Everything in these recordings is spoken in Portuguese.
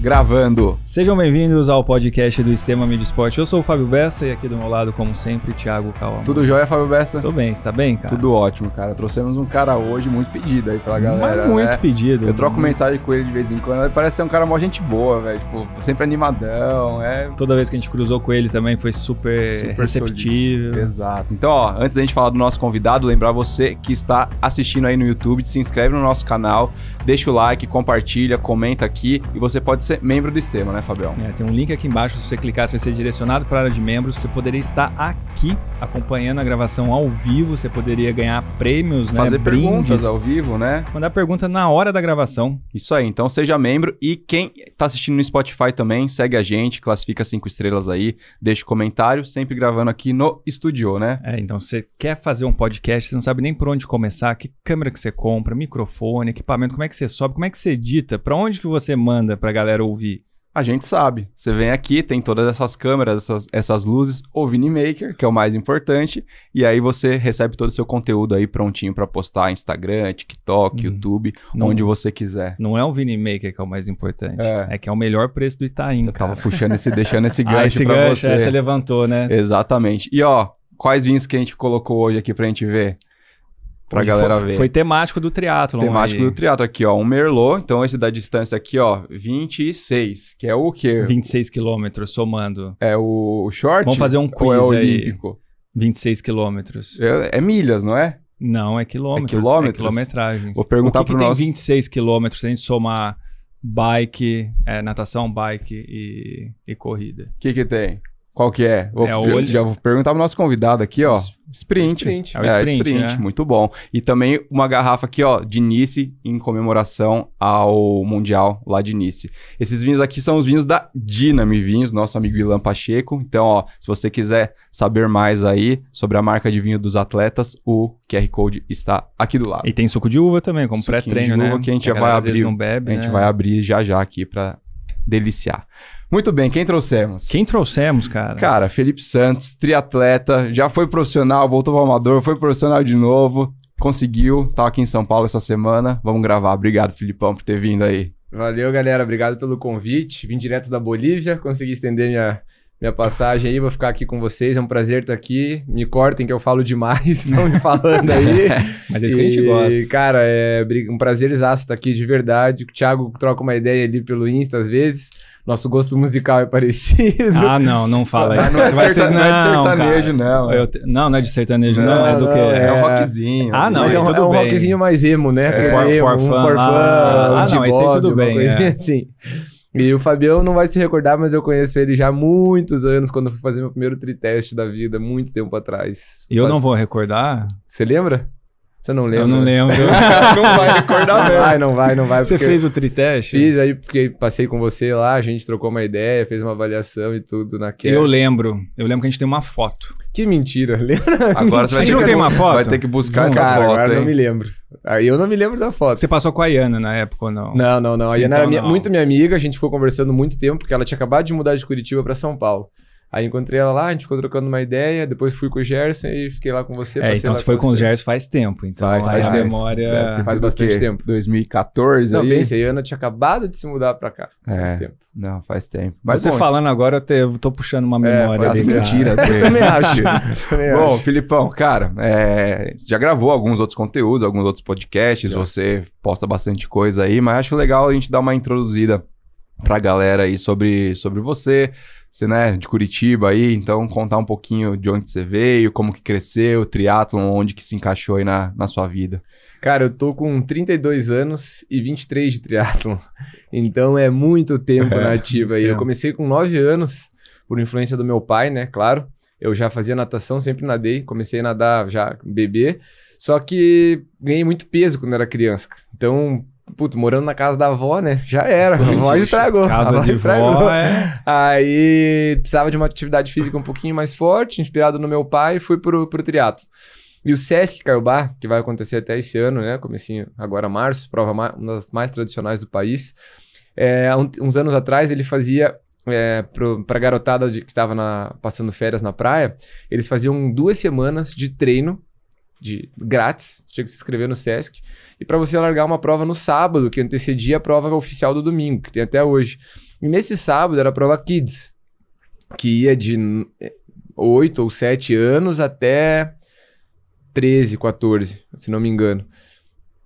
gravando. Sejam bem-vindos ao podcast do Estema Mídia Esporte. Eu sou o Fábio Bessa e aqui do meu lado, como sempre, Thiago Calma. Tudo jóia, Fábio Bessa? Tudo bem, você tá bem, cara? Tudo ótimo, cara. Trouxemos um cara hoje muito pedido aí pela galera. Mas muito né? pedido. Eu troco mas... mensagem com ele de vez em quando. Ele parece ser um cara mó gente boa, velho. Tipo, sempre animadão. É... Toda vez que a gente cruzou com ele também foi super, super receptivo. Exato. Então, ó, antes da gente falar do nosso convidado, lembrar você que está assistindo aí no YouTube, se inscreve no nosso canal, deixa o like, compartilha, comenta aqui e você pode ser membro do sistema, né, Fabião? É, tem um link aqui embaixo, se você clicar, você vai ser direcionado para a área de membros. Você poderia estar aqui acompanhando a gravação ao vivo, você poderia ganhar prêmios, né, Fazer né, perguntas ao vivo, né? Mandar pergunta na hora da gravação. Isso aí, então seja membro e quem está assistindo no Spotify também, segue a gente, classifica cinco estrelas aí, deixa um comentário, sempre gravando aqui no estúdio, né? É, então você quer fazer um podcast, você não sabe nem por onde começar, que câmera que você compra, microfone, equipamento, como é que você sobe, como é que você edita, para onde que você manda para galera ouvir? A gente sabe. Você vem aqui, tem todas essas câmeras, essas, essas luzes, o Maker, que é o mais importante, e aí você recebe todo o seu conteúdo aí prontinho para postar Instagram, TikTok, hum. YouTube, não, onde é você quiser. Não é o Maker que é o mais importante, é. é, que é o melhor preço do Itaim. Eu cara. tava puxando esse, deixando esse ah, gancho ah, esse pra gancho, você. É, você levantou, né? Exatamente. E ó, quais vinhos que a gente colocou hoje aqui pra gente ver? Pra Onde galera foi, ver. Foi temático do triatlo. Temático aí. do triatlo aqui, ó. Um Merlot. Então, esse da distância aqui, ó, 26. Que é o quê? 26 quilômetros, somando. É o short? Vamos fazer um é quiz é olímpico? aí. 26 quilômetros. É, é, milhas, não é? Não, é quilômetros. É quilômetros? É quilometragens. Vou perguntar o que pro que nosso... tem 26 quilômetros se a gente somar bike, é, natação, bike e, e corrida? O que que tem? Qual que é? Vou, é Já vou perguntar pro nosso convidado aqui, ó. Sprint. sprint. É, é o sprint, é, sprint né? muito bom. E também uma garrafa aqui, ó, de Nice, em comemoração ao Mundial lá de Nice. Esses vinhos aqui são os vinhos da Dinami Vinhos, nosso amigo Ilan Pacheco. Então, ó, se você quiser saber mais aí sobre a marca de vinho dos atletas, o QR Code está aqui do lado. E tem suco de uva também, como pré-treino, né? que a gente a já vai abrir. Bebe, a gente né? vai abrir já já aqui para deliciar. Muito bem, quem trouxemos? Quem trouxemos, cara? Cara, Felipe Santos, triatleta, já foi profissional, voltou ao amador, foi profissional de novo, conseguiu, tá aqui em São Paulo essa semana. Vamos gravar. Obrigado, Filipão, por ter vindo aí. Valeu, galera. Obrigado pelo convite. Vim direto da Bolívia, consegui estender minha, minha passagem aí, vou ficar aqui com vocês, é um prazer estar aqui. Me cortem que eu falo demais, não me falando aí. Mas é isso e, que a gente gosta. Cara, é um prazer estar aqui de verdade. O Thiago troca uma ideia ali pelo Insta às vezes nosso gosto musical é parecido. Ah, não, não fala ah, isso. Não, é não, é, vai ser, não, é de sertanejo, cara. não. Eu, não, não é de sertanejo, não. não é do não, que? É, um é. rockzinho. Ah, não, mas é, um, é um é rockzinho mais emo, né? É, for, for, Um ah, um ah não, isso aí tudo bem. É. Assim. E o Fabião não vai se recordar, mas eu conheço ele já há muitos anos, quando eu fui fazer meu primeiro triteste da vida, muito tempo atrás. E eu Faz... não vou recordar. Você lembra? Você não lembra? Eu não né? lembro. não vai recordar mesmo. Não vai, não vai, não vai. Você fez o triteste? Fiz, aí porque passei com você lá, a gente trocou uma ideia, fez uma avaliação e tudo naquela. Eu lembro. Eu lembro que a gente tem uma foto. Que mentira. Lembra? Agora mentira. você vai ter não tem uma foto? Vai ter que buscar não, essa cara, foto, Agora hein? não me lembro. Aí eu não me lembro da foto. Você passou com a Iana na época ou não? Não, não, não. A Iana então, era minha, muito minha amiga, a gente ficou conversando muito tempo, porque ela tinha acabado de mudar de Curitiba para São Paulo. Aí encontrei ela lá, a gente ficou trocando uma ideia, depois fui com o Gerson e fiquei lá com você. É, então você foi com, o Gerson faz tempo, então faz, faz memória... faz bastante tempo. 2014 Não, aí? pensa, a Ana tinha acabado de se mudar pra cá, é. faz tempo. Não, faz tempo. Mas você bom, falando agora, eu, te, eu tô puxando uma é, memória. É, dele, mentira. eu também acho. bom, Filipão, cara, é, você já gravou alguns outros conteúdos, alguns outros podcasts, já. você posta bastante coisa aí, mas acho legal a gente dar uma introduzida pra galera aí sobre, sobre você, você, né, de Curitiba aí, então contar um pouquinho de onde você veio, como que cresceu, o triatlon, onde que se encaixou aí na, na sua vida. Cara, eu tô com 32 anos e 23 de triatlon, então é muito tempo é, na ativa aí. Eu comecei com 9 anos, por influência do meu pai, né, claro. Eu já fazia natação, sempre nadei, comecei a nadar já bebê, só que ganhei muito peso quando era criança. Então, Puto, morando na casa da avó, né? Já era. a avó estragou. Casa a avó de estragou. Vó, é. Aí precisava de uma atividade física um pouquinho mais forte, inspirado no meu pai, fui pro, pro triatlo. E o Sesc Caiobá, que vai acontecer até esse ano, né? Comecinho agora março, prova mais, uma das mais tradicionais do país. É, uns anos atrás ele fazia é, para garotada de, que estava passando férias na praia, eles faziam duas semanas de treino de grátis, tinha que se inscrever no SESC, e para você largar uma prova no sábado, que antecedia a prova oficial do domingo, que tem até hoje. E nesse sábado era a prova Kids, que ia de 8 ou 7 anos até 13, 14, se não me engano.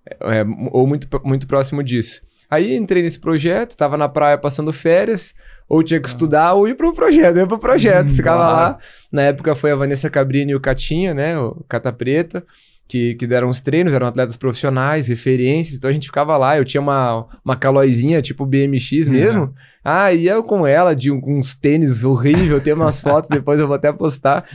É, ou muito, muito próximo disso. Aí entrei nesse projeto, estava na praia passando férias, ou tinha que estudar ou ir para o projeto. Eu ia para o projeto, hum, ficava lá. Na época foi a Vanessa Cabrini e o Catinha, né? O Cata Preta, que, que deram os treinos, eram atletas profissionais, referências. Então a gente ficava lá. Eu tinha uma, uma calóizinha, tipo BMX uhum. mesmo. Uhum. Ah, ia com ela, de uns tênis horrível. Tem umas fotos, depois eu vou até postar.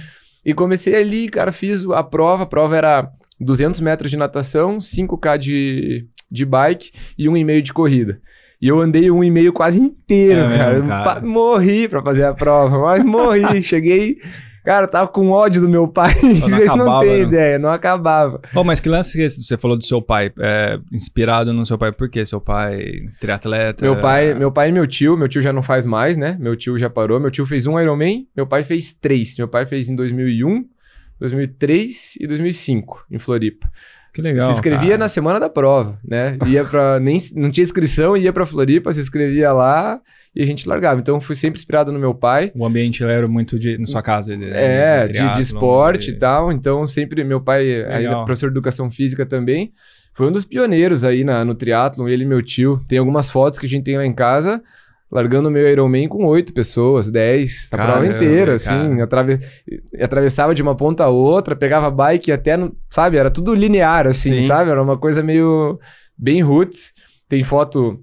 E comecei ali, cara, fiz a prova. A prova era 200 metros de natação, 5K de, de bike e 1,5 de corrida. E eu andei um e meio quase inteiro, é cara. Mesmo, cara. Morri pra fazer a prova, mas morri. cheguei. Cara, tava com ódio do meu pai. Não Vocês acabava, não têm né? ideia, não acabava. Oh, mas que lance que você falou do seu pai? É, inspirado no seu pai, por quê? Seu pai triatleta? Meu pai, meu pai e meu tio, meu tio já não faz mais, né? Meu tio já parou. Meu tio fez um Ironman, meu pai fez três. Meu pai fez em 2001, 2003 e 2005, em Floripa. Que legal. Se inscrevia cara. na semana da prova, né? Ia para nem não tinha inscrição, ia para Floripa, se inscrevia lá e a gente largava. Então fui sempre inspirado no meu pai. O ambiente era muito de na sua casa, é, de, de né? esporte e tal. Então sempre meu pai ainda professor de educação física também. Foi um dos pioneiros aí na, no triatlo. ele e meu tio. Tem algumas fotos que a gente tem lá em casa largando meu Ironman com oito pessoas, dez, a Caramba, prova inteira, assim, atravessava de uma ponta a outra, pegava bike até, no... sabe, era tudo linear, assim, Sim. sabe, era uma coisa meio, bem roots, tem foto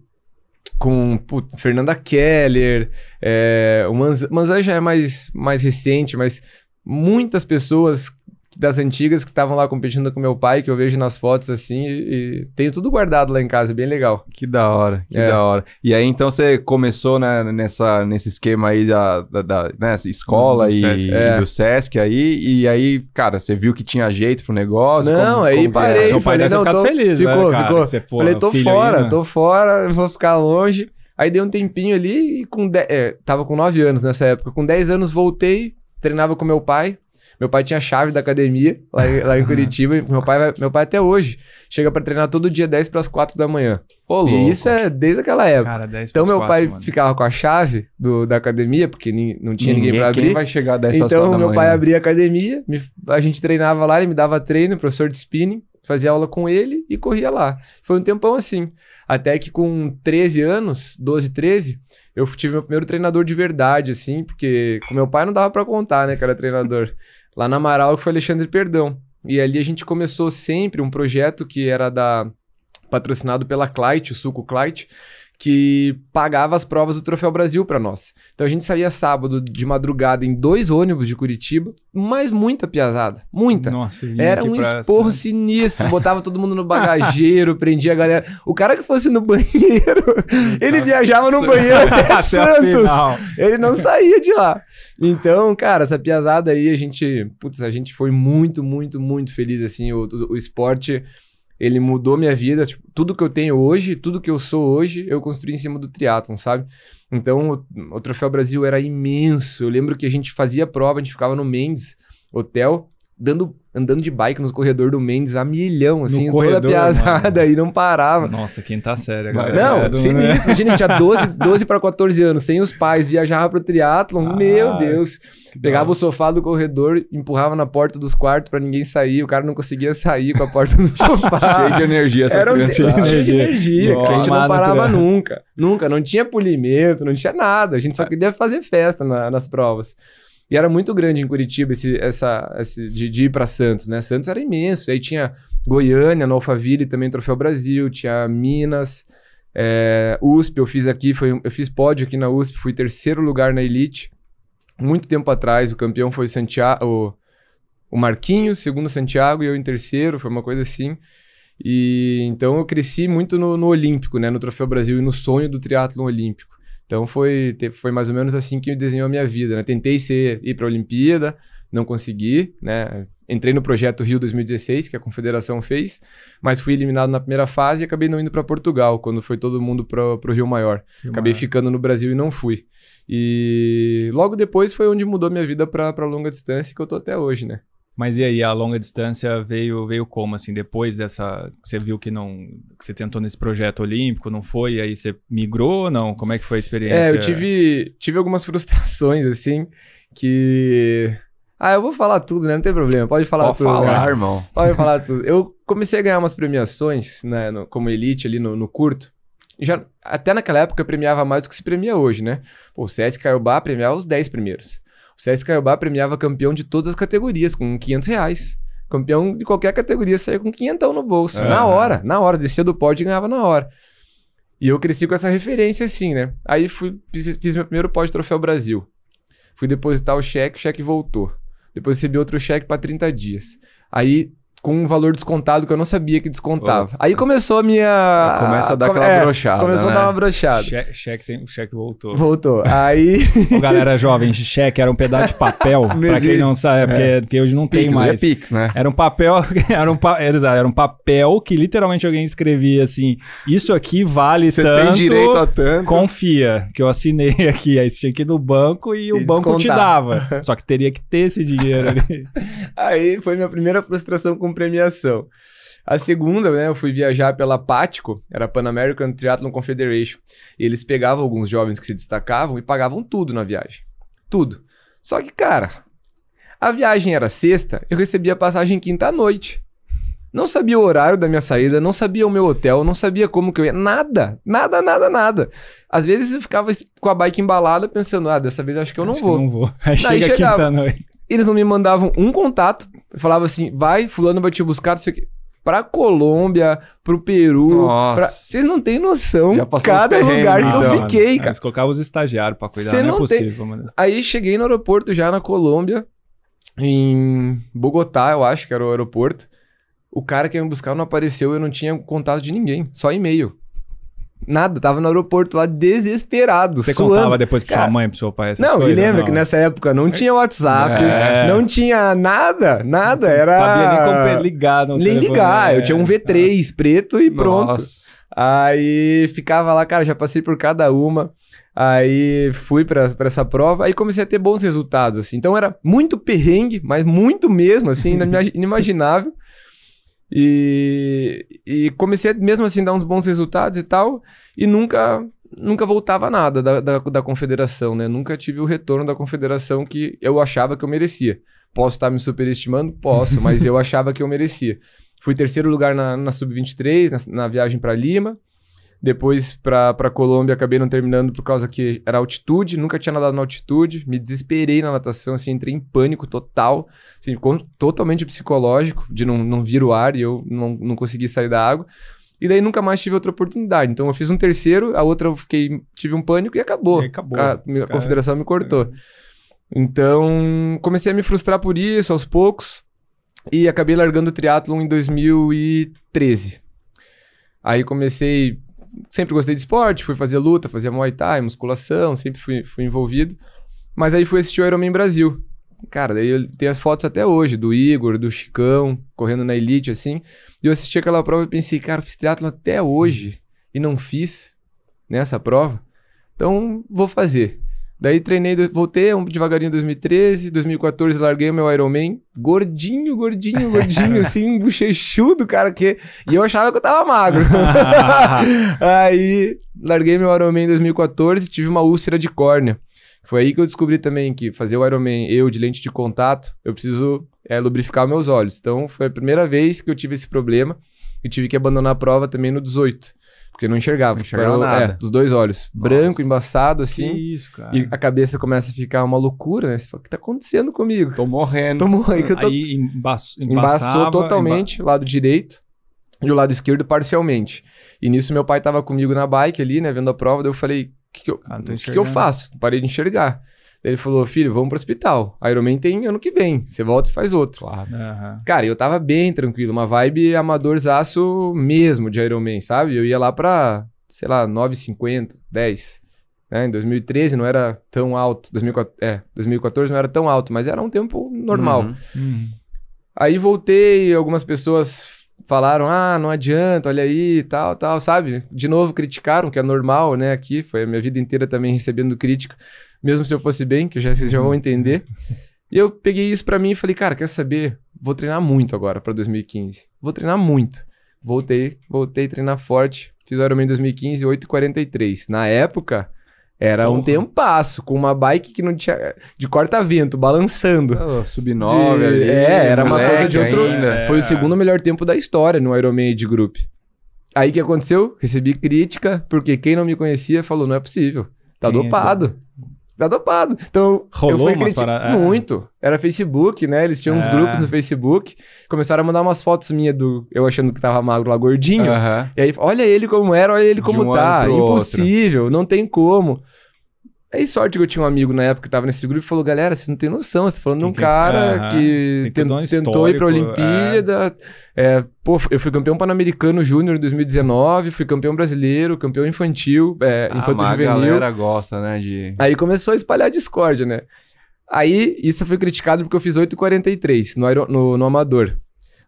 com put, Fernanda Keller, é, o Manzan já é mais, mais recente, mas muitas pessoas das antigas que estavam lá competindo com meu pai, que eu vejo nas fotos assim, e, e tenho tudo guardado lá em casa, é bem legal. Que da hora, que é. da hora. E aí então você começou né, nessa, nesse esquema aí da, da, da né, escola do e, Sesc. É. e, do Sesc aí, e aí, cara, você viu que tinha jeito pro negócio? Não, como, aí como parei. É? Seu pai falei, deve ter não, feliz, né, ficou, né, Ficou, você, pô, falei, tô fora, aí, né? tô fora, vou ficar longe. Aí dei um tempinho ali e com de... é, tava com 9 anos nessa época. Com 10 anos voltei, treinava com meu pai meu pai tinha chave da academia lá em, lá em Curitiba. meu pai, vai, meu pai até hoje chega para treinar todo dia 10 para as 4 da manhã. Pô, e isso é desde aquela época. Cara, 10 então meu 4, pai mano. ficava com a chave do, da academia, porque ni, não tinha ninguém, ninguém para abrir. Quem vai chegar 10 então 4 da meu pai abria a academia, me, a gente treinava lá, ele me dava treino, professor de spinning, fazia aula com ele e corria lá. Foi um tempão assim. Até que com 13 anos, 12, 13, eu tive meu primeiro treinador de verdade, assim, porque com meu pai não dava para contar, né, que era treinador lá na Amaral, que foi Alexandre Perdão. E ali a gente começou sempre um projeto que era da patrocinado pela Clite o suco Clite que pagava as provas do Troféu Brasil para nós. Então a gente saía sábado de madrugada em dois ônibus de Curitiba, mas muita piazada, muita. Nossa, Era um esporro essa. sinistro, botava todo mundo no bagageiro, prendia a galera. O cara que fosse no banheiro, ele viajava no banheiro até, até Santos. Ele não saía de lá. Então, cara, essa piazada aí, a gente, putz, a gente foi muito, muito, muito feliz assim, o, o, o esporte ele mudou minha vida, tipo, tudo que eu tenho hoje, tudo que eu sou hoje, eu construí em cima do triatlon, sabe? Então, o, o Troféu Brasil era imenso. Eu lembro que a gente fazia prova, a gente ficava no Mendes Hotel, dando andando de bike nos corredor do Mendes a milhão, assim, no corredor, toda piazada mano. e não parava. Nossa, quem tá sério agora? Não, é do... sinistro. Né? Imagina, tinha 12, 12 para 14 anos, sem os pais, viajava pro triatlon, ah, meu Deus. Pegava bom. o sofá do corredor, empurrava na porta dos quartos para ninguém sair, o cara não conseguia sair com a porta do sofá. cheio de energia essa Era criança. Um, cheio de energia, a gente não parava né? nunca. Nunca, não tinha polimento, não tinha nada, a gente só é. queria fazer festa na, nas provas. E era muito grande em Curitiba esse, essa, esse de, de ir para Santos, né? Santos era imenso. Aí tinha Goiânia, no Alphaville, também Troféu Brasil, tinha Minas, é, eh, USP, eu fiz aqui, foi, eu fiz pódio aqui na USP, fui terceiro lugar na Elite. Muito tempo atrás, o campeão foi o Santiago, o, o segundo Santiago, e eu em terceiro, foi uma coisa assim. E então eu cresci muito no, no Olímpico, né? No Troféu Brasil e no sonho do triatlo olímpico. Então foi, foi mais ou menos assim que desenhou a minha vida. Né? Tentei ser, ir para a Olimpíada, não consegui, né? Entrei no projeto Rio 2016, que a confederação fez, mas fui eliminado na primeira fase e acabei não indo para Portugal, quando foi todo mundo para o Rio Maior. Rio acabei Maior. ficando no Brasil e não fui. E logo depois foi onde mudou minha vida para longa distância, que eu tô até hoje, né? Mas e aí, a longa distância veio veio como assim, depois dessa você viu que não que você tentou nesse projeto olímpico, não foi, aí você migrou ou não? Como é que foi a experiência? É, eu tive tive algumas frustrações assim que ah, eu vou falar tudo, né? Não tem problema. Pode falar Pode tudo. Pode falar, né? irmão. Pode falar tudo. Eu comecei a ganhar umas premiações, né, no, como elite ali no, no curto. Já, até naquela época eu premiava mais do que se premia hoje, né? Pô, o CS Caiobá premiava os 10 primeiros. O CS Caiobá premiava campeão de todas as categorias com 500 reais. Campeão de qualquer categoria saía com 500 no bolso. Na hora, na hora. Descia do pódio e ganhava na hora. E eu cresci com essa referência, assim, né? Aí fui, fiz, fiz meu primeiro pódio Troféu Brasil. Fui depositar o cheque, o cheque voltou. Depois recebi outro cheque para 30 dias. Aí com um valor descontado que eu não sabia que descontava. Oh. Aí começou a minha. Começa a dar aquela é, brochada. Começou né? a dar uma brochada. cheque, o cheque voltou. Voltou. Aí. Ô, galera jovem, cheque era um pedaço de papel. para quem não sabe, é. porque, é. porque, hoje não Pix, tem né? mais. É Pix, né? Era um papel. Era um, pa... era um papel que literalmente alguém escrevia assim: Isso aqui vale tanto. Você tem direito a tanto. Confia, que eu assinei aqui. Aí você tinha que ir no banco e, e o banco descontar. te dava. Só que teria que ter esse dinheiro ali. Aí foi minha primeira frustração com premiação. A segunda, né, eu fui viajar pela Pático, era Pan American Triathlon Confederation. E eles pegavam alguns jovens que se destacavam e pagavam tudo na viagem. Tudo. Só que, cara, a viagem era sexta, eu recebia a passagem quinta à noite. Não sabia o horário da minha saída, não sabia o meu hotel, não sabia como que eu ia. Nada, nada, nada, nada. Às vezes eu ficava com a bike embalada pensando, ah, dessa vez acho que eu não acho vou. não vou. Aí Daí chega quinta-noite. Eles não me mandavam um contato falava assim, vai, fulano vai te buscar, não sei o quê. Pra Colômbia, pro Peru. Vocês pra... não têm noção Já cada lugar que eu então, fiquei, mano. Né? cara. Eles colocavam os estagiários pra cuidar, não, não é possível, tem... Aí cheguei no aeroporto já na Colômbia, em Bogotá, eu acho que era o aeroporto. O cara que ia me buscar não apareceu, eu não tinha contato de ninguém, só e-mail. Nada, tava no aeroporto lá desesperado. Você suando. contava depois pra sua mãe, pro seu pai? não, coisas, e lembra não. que é. nessa época não tinha WhatsApp, é. não tinha nada, nada. Não era. Sabia nem como ligar, Nem ligar, eu é. tinha um V3 preto e pronto. Nossa. Aí ficava lá, cara, já passei por cada uma. Aí fui para essa prova, aí comecei a ter bons resultados, assim. Então era muito perrengue, mas muito mesmo, assim, inimaginável. E, e comecei mesmo assim a dar uns bons resultados e tal, e nunca nunca voltava nada da, da, da, confederação, né? Nunca tive o retorno da confederação que eu achava que eu merecia. Posso estar me superestimando? Posso, mas eu achava que eu merecia. Fui terceiro lugar na, na Sub-23, na, na, viagem para Lima. Depois para pra Colômbia acabei não terminando por causa que era altitude, nunca tinha nadado na altitude, me desesperei na natação, assim, entrei em pânico total, assim, totalmente psicológico, de não, não vir o ar e eu não, não consegui sair da água. E daí nunca mais tive outra oportunidade. Então eu fiz um terceiro, a outra eu fiquei, tive um pânico e acabou. E acabou. A, a confederação me cortou. É. Então comecei a me frustrar por isso aos poucos e acabei largando o triatlon em 2013. Aí comecei sempre gostei de esporte, fui fazer luta, fazia Muay Thai, musculação, sempre fui, fui envolvido. Mas aí fui assistir o Ironman Brasil. Cara, daí eu tenho as fotos até hoje do Igor, do Chicão, correndo na Elite, assim. E eu assisti aquela prova e pensei, cara, fiz triatlon até hoje e não fiz nessa prova. Então, vou fazer. Daí treinei, voltei devagarinho em 2013, 2014 larguei meu Ironman, gordinho, gordinho, gordinho, assim, bochechudo, cara, que... E eu achava que eu tava magro. aí larguei meu Ironman em 2014, tive uma úlcera de córnea. Foi aí que eu descobri também que fazer o Ironman, eu de lente de contato, eu preciso é, lubrificar meus olhos. Então foi a primeira vez que eu tive esse problema e tive que abandonar a prova também no 18. Porque não enxergava. Não tipo, enxergava é, nada. É, dos dois olhos. Nossa. Branco, embaçado, assim. Que isso, cara. E a cabeça começa a ficar uma loucura, né? Você fala, o que tá acontecendo comigo? Tô morrendo. Tô morrendo. Tô... Aí embaçou totalmente emba... lado direito e o lado esquerdo parcialmente. E nisso meu pai tava comigo na bike ali, né? Vendo a prova. Daí eu falei, o que, que, eu, ah, que, que eu faço? Parei de enxergar. Ele falou, filho, vamos pro hospital. Iron Man tem ano que vem. Você volta e faz outro. uhum. Cara, eu tava bem tranquilo. Uma vibe amadorzaço mesmo de Iron Man, sabe? Eu ia lá pra, sei lá, 9,50, 10. Né? Em 2013 não era tão alto. 2014, é, 2014 não era tão alto, mas era um tempo normal. Uhum. Uhum. Aí voltei, algumas pessoas falaram, ah, não adianta, olha aí, tal, tal, sabe? De novo criticaram, que é normal, né? Aqui foi a minha vida inteira também recebendo crítica mesmo se eu fosse bem, que já, vocês já vão uhum. entender. E eu peguei isso para mim e falei, cara, quer saber? Vou treinar muito agora para 2015. Vou treinar muito. Voltei, voltei a treinar forte. Fiz o Ironman 2015, 8,43. Na época, era Porra. um tempasso, com uma bike que não tinha. de corta-vento, balançando. Ah, oh, Sub-9 de... ali. É, era uma coisa de outro. Ainda. Foi o é. segundo melhor tempo da história no Ironman de grupo. Aí que aconteceu? Recebi crítica, porque quem não me conhecia falou: não é possível. Tá quem é dopado. É tá dopado. Então, Rolou eu fui para... É. muito. Era Facebook, né? Eles tinham é. uns grupos no Facebook. Começaram a mandar umas fotos minhas do eu achando que tava magro lá, gordinho. E aí, olha ele como era, olha ele como um tá. Impossível, outro. não tem como. Aí sorte que eu tinha um amigo na época que tava nesse grupo e falou: galera, vocês não tem noção, você tá falando de um cara que, que, que tentou ir pra é. Olimpíada. É é, pô, eu fui campeão pan-americano júnior em 2019, fui campeão brasileiro, campeão infantil, é, ah, infanto juvenil. A galera gosta, né? De... Aí começou a espalhar discórdia, né? Aí isso foi criticado porque eu fiz 8,43 no, no, no amador.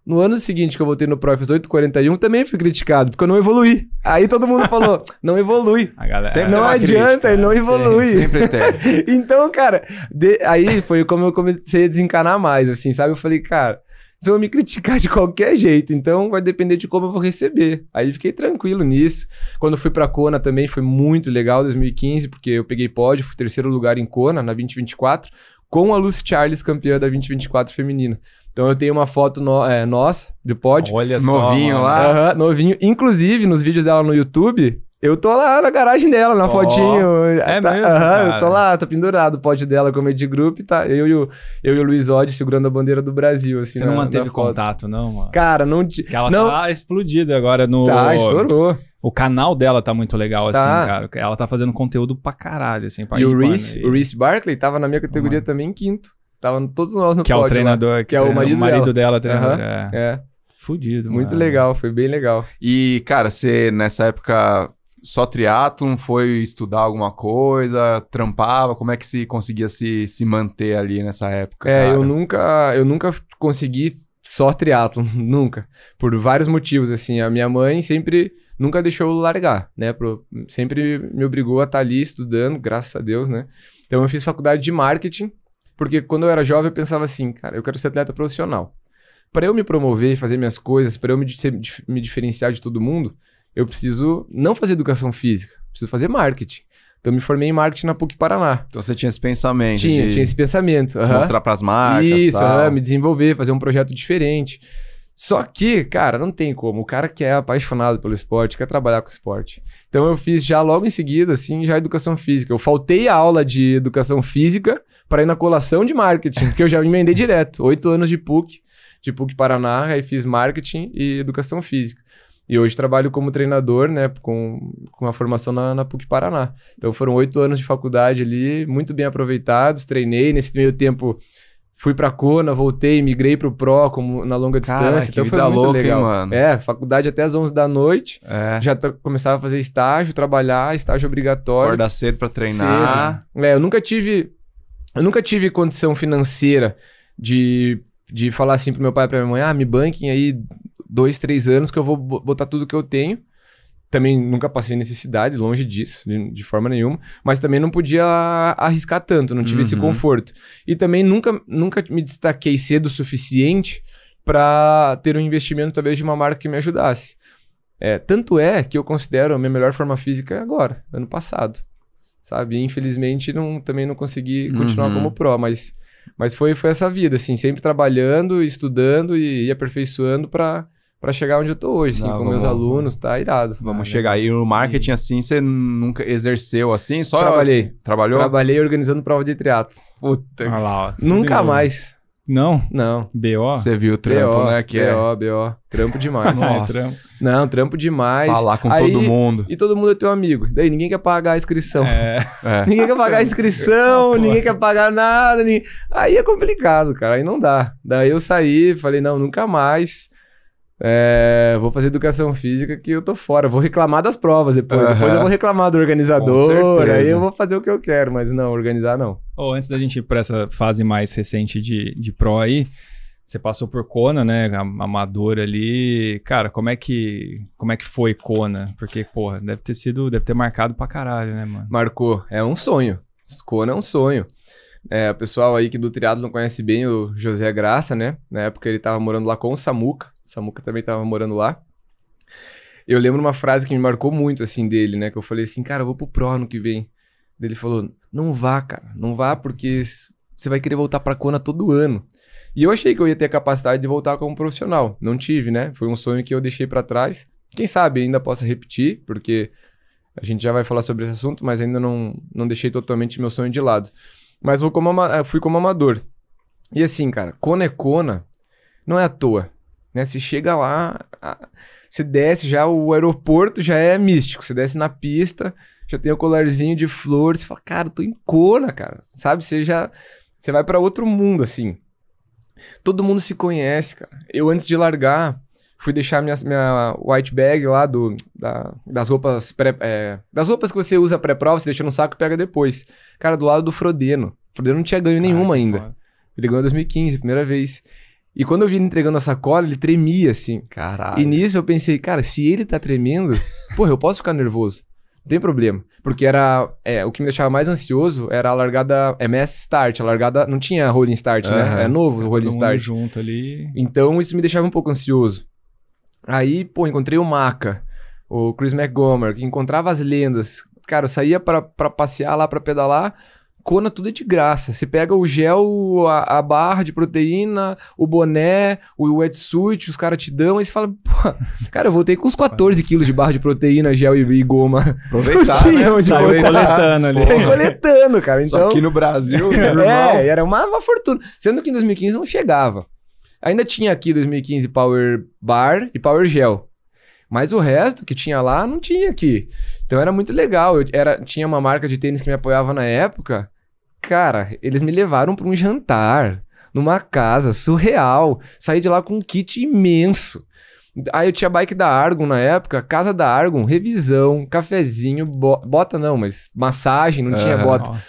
No ano seguinte que eu voltei no Pro, eu fiz 841, também fui criticado, porque eu não evolui Aí todo mundo falou, não evolui. A galera, sempre é não adianta, crítica, ele não evolui. Sempre, sempre então, cara, de, aí foi como eu comecei a desencanar mais, assim, sabe? Eu falei, cara, vocês vão me criticar de qualquer jeito, então vai depender de como eu vou receber. Aí fiquei tranquilo nisso. Quando fui para Kona também foi muito legal, 2015, porque eu peguei pódio, fui terceiro lugar em Kona na 2024, com a Lucy Charles campeã da 2024 feminina. Então eu tenho uma foto no, é, nossa de pódio. Olha novinho só. Novinho lá. Uhum, novinho. Inclusive, nos vídeos dela no YouTube, eu tô lá na garagem dela, na oh, fotinho. É tá, mesmo? Aham, eu tô lá, tô pendurado. O pódio dela, comedy group, tá eu e eu e o Luiz Oddi segurando a bandeira do Brasil, assim. Você na, não manteve contato, não, mano? Cara, não... Porque ela não... tá explodida agora no... Tá, estourou. O canal dela tá muito legal, assim, tá. assim, cara. Ela tá fazendo conteúdo pra caralho, assim. Pra e o Reese, o Reese Barkley tava na minha categoria oh, também em quinto. Tava todos nós no que é pódio. Que é o treinador. Lá, que, é o marido, o marido dela. dela treinador, uhum, é. é. Fudido, Muito mano. legal, foi bem legal. E, cara, você nessa época só triatlon? Foi estudar alguma coisa? Trampava? Como é que se conseguia se, se manter ali nessa época? É, cara? eu nunca, eu nunca consegui só triatlo, nunca. Por vários motivos, assim. A minha mãe sempre nunca deixou eu largar, né? Pro, sempre me obrigou a estar tá ali estudando, graças a Deus, né? Então eu fiz faculdade de marketing, porque quando eu era jovem eu pensava assim, cara, eu quero ser atleta profissional. Para eu me promover, fazer minhas coisas, para eu me, ser, me diferenciar de todo mundo, eu preciso não fazer educação física, preciso fazer marketing. Então, eu me formei em marketing na PUC Paraná. Então, você tinha esse pensamento. Tinha, tinha esse pensamento. Se Mostrar para as marcas. Isso, uh -huh, me desenvolver, fazer um projeto diferente. Só que, cara, não tem como. O cara que é apaixonado pelo esporte, quer trabalhar com esporte. Então, eu fiz já logo em seguida, assim, já educação física. Eu faltei a aula de educação física para ir na colação de marketing, que eu já me emendei direto. Oito anos de PUC, de PUC Paraná, aí fiz marketing e educação física. E hoje trabalho como treinador, né, com, com a formação na, na PUC Paraná. Então foram oito anos de faculdade ali, muito bem aproveitados, treinei. Nesse meio tempo fui a Cona, voltei, migrei para o Pro como na longa Cara, distância. então foi muito louca, legal. Hein, mano? É, faculdade até às 11 da noite. É. Já começava a fazer estágio, trabalhar, estágio obrigatório. Acordar cedo para treinar. Cedo. É, eu nunca tive... Eu nunca tive condição financeira de de falar assim pro meu pai e pra minha mãe, ah, me banquem aí dois, três anos que eu vou botar tudo que eu tenho. Também nunca passei necessidade, longe disso, de, de forma nenhuma. Mas também não podia arriscar tanto, não tive uhum. esse conforto. E também nunca, nunca me destaquei cedo o suficiente para ter um investimento, talvez, de uma marca que me ajudasse. É, tanto é que eu considero a minha melhor forma física é agora, ano passado. Sabe? infelizmente, não, também não consegui continuar uhum. como pró, mas mas foi, foi essa vida, assim, sempre trabalhando, estudando e, e aperfeiçoando para para chegar onde eu tô hoje, assim, não, com vamos, meus alunos, tá irado. Vamos ah, chegar aí. Né? o marketing, assim, você nunca exerceu assim? Só trabalhei. Trabalhou? Trabalhei organizando prova de triatlo. Puta. Ah lá, ó, nunca mais. Não? Não. BO? Você viu o trampo, né? Que BO, é... BO. Trampo demais. É Nossa. Não, trampo demais. Falar com Aí, todo mundo. E todo mundo é teu amigo. Daí ninguém quer pagar a inscrição. É. é. Ninguém quer pagar a inscrição, ninguém quer pagar nada. Ninguém... Aí é complicado, cara. Aí não dá. Daí eu saí, falei, não, nunca mais. É, vou fazer educação física que eu tô fora. Vou reclamar das provas depois. Uhum. Depois eu vou reclamar do organizador. Aí eu vou fazer o que eu quero, mas não, organizar não. Ou oh, antes da gente ir pra essa fase mais recente de, de pro aí, você passou por Kona, né? Amador ali. Cara, como é que como é que foi Kona? Porque, porra, deve ter sido, deve ter marcado pra caralho, né, mano? Marcou. É um sonho. Kona é um sonho. É, o pessoal aí que do triatlo não conhece bem o José Graça, né? Na época ele tava morando lá com o Samuca Samuca também tava morando lá. Eu lembro uma frase que me marcou muito, assim, dele, né? Que eu falei assim, cara, eu vou pro pró ano que vem. Ele falou, não vá, cara, não vá porque você vai querer voltar pra Kona todo ano. E eu achei que eu ia ter a capacidade de voltar como profissional. Não tive, né? Foi um sonho que eu deixei para trás. Quem sabe ainda possa repetir, porque a gente já vai falar sobre esse assunto, mas ainda não, não deixei totalmente meu sonho de lado. Mas vou como fui como amador. E assim, cara, Kona é Kona, não é à toa. Né? Você chega lá, você desce já, o aeroporto já é místico. Você desce na pista, já tem o colarzinho de flores, você fala, cara, eu tô em cona, cara. Sabe? Você já. Você vai para outro mundo, assim. Todo mundo se conhece, cara. Eu, antes de largar, fui deixar minha, minha white bag lá do, da, das roupas pré, é, das roupas que você usa pré-prova, você deixa no saco e pega depois. Cara, do lado do Frodeno. O Frodeno não tinha ganho nenhuma ainda. Foda. Ele ganhou em 2015, primeira vez. E quando eu vi ele entregando a sacola, ele tremia, assim. Caralho. E nisso eu pensei, cara, se ele tá tremendo, porra, eu posso ficar nervoso. Não tem problema. Porque era. É, o que me deixava mais ansioso era a largada é MS Start. A largada. Não tinha rolling start, uhum. né? É novo o rolling start. junto ali. Então isso me deixava um pouco ansioso. Aí, pô, encontrei o Maca, o Chris McGomer, que encontrava as lendas. Cara, eu saía para passear lá, para pedalar. Kona tudo é de graça. Você pega o gel, a, a barra de proteína, o boné, o wetsuit, os caras te dão, aí você fala, pô, cara, eu voltei com uns 14 quilos de barra de proteína, gel e, e goma. Aproveitar, né? Saiu coletando ali. Saiu coletando, cara. Então, Só aqui no Brasil, né, É, era uma, uma fortuna. Sendo que em 2015 não chegava. Ainda tinha aqui 2015 Power Bar e Power Gel. Mas o resto que tinha lá não tinha aqui. Então era muito legal. Eu era, tinha uma marca de tênis que me apoiava na época. Cara, eles me levaram para um jantar numa casa surreal. Saí de lá com um kit imenso. Aí eu tinha bike da Argon na época, casa da Argon, revisão, cafezinho, bo bota não, mas massagem, não tinha bota.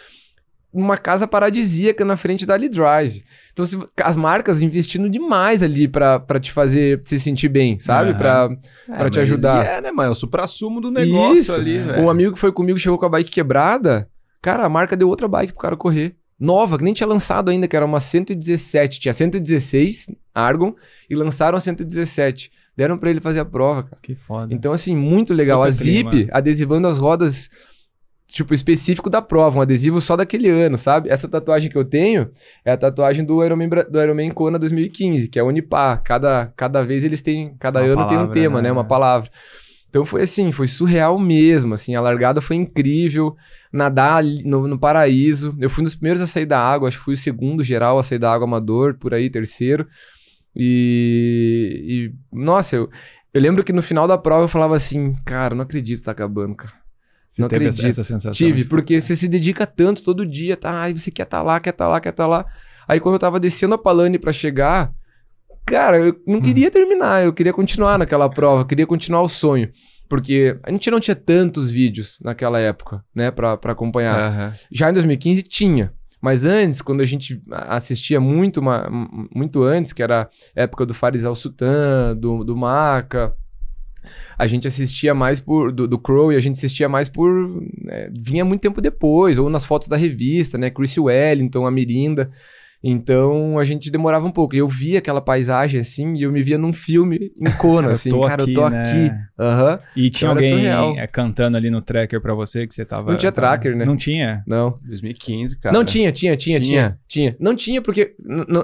Uma casa paradisíaca na frente da Ali Drive. Então se, as marcas investindo demais ali para te fazer se sentir bem, sabe? Uhum. Pra, é, te ajudar. É, né, mano? É o supra-sumo do negócio Isso. ali, velho. Um amigo que foi comigo chegou com a bike quebrada. Cara, a marca deu outra bike pro cara correr. Nova, que nem tinha lançado ainda, que era uma 117. Tinha 116 Argon e lançaram a 117. Deram para ele fazer a prova, cara. Que foda. Então, assim, muito legal. a Zip adesivando as rodas tipo, específico da prova, um adesivo só daquele ano, sabe? Essa tatuagem que eu tenho é a tatuagem do Ironman, do Ironman Kona 2015, que é Unipar. Cada, cada vez eles têm, cada Uma ano palavra, tem um tema, né? né? Uma palavra. Então foi assim, foi surreal mesmo, assim, a largada foi incrível, nadar no, no, paraíso, eu fui um dos primeiros a sair da água, acho que fui o segundo geral a sair da água amador, por aí, terceiro, e, e nossa, eu, eu lembro que no final da prova eu falava assim, cara, não acredito que tá acabando, cara. Você não teve acredito. essa sensação? Tive, porque é. você se dedica tanto todo dia, tá? Ai, você quer estar tá lá, quer estar tá lá, quer estar tá lá. Aí quando eu tava descendo a Palane para chegar, cara, eu não hum. queria terminar, eu queria continuar naquela prova, eu queria continuar o sonho. Porque a gente não tinha tantos vídeos naquela época, né, pra, acompanhar. Uhum. Já em 2015 tinha. Mas antes, quando a gente assistia muito, uma, muito antes, que era a época do Farisal Sultan, do, do Maca, a gente assistia mais por do, do Crow e a gente assistia mais por né, vinha muito tempo depois ou nas fotos da revista, né? Chris Wellington, a Mirinda. Então a gente demorava um pouco. Eu via aquela paisagem assim e eu me via num filme em Kona, assim, cara, aqui, eu tô né? aqui. Uhum. E tinha então, alguém eh, cantando ali no tracker para você que você tava. Não tinha tava... tracker, né? Não tinha? Não. 2015, cara. Não tinha, tinha, tinha, tinha. Tinha. tinha. Não tinha porque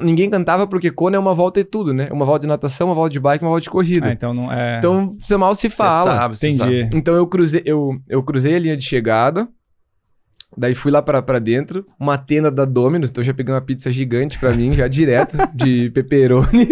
ninguém cantava porque Kona é uma volta e tudo, né? Uma volta de natação, uma volta de bike, uma volta de corrida. Ah, então não é. Então você mal se fala. Você sabe, você Entendi. Sabe. Então eu cruzei, eu, eu cruzei a linha de chegada. Daí fui lá pra, dentro, uma tenda da Domino's, então já peguei uma pizza gigante pra mim, já direto, de pepperoni.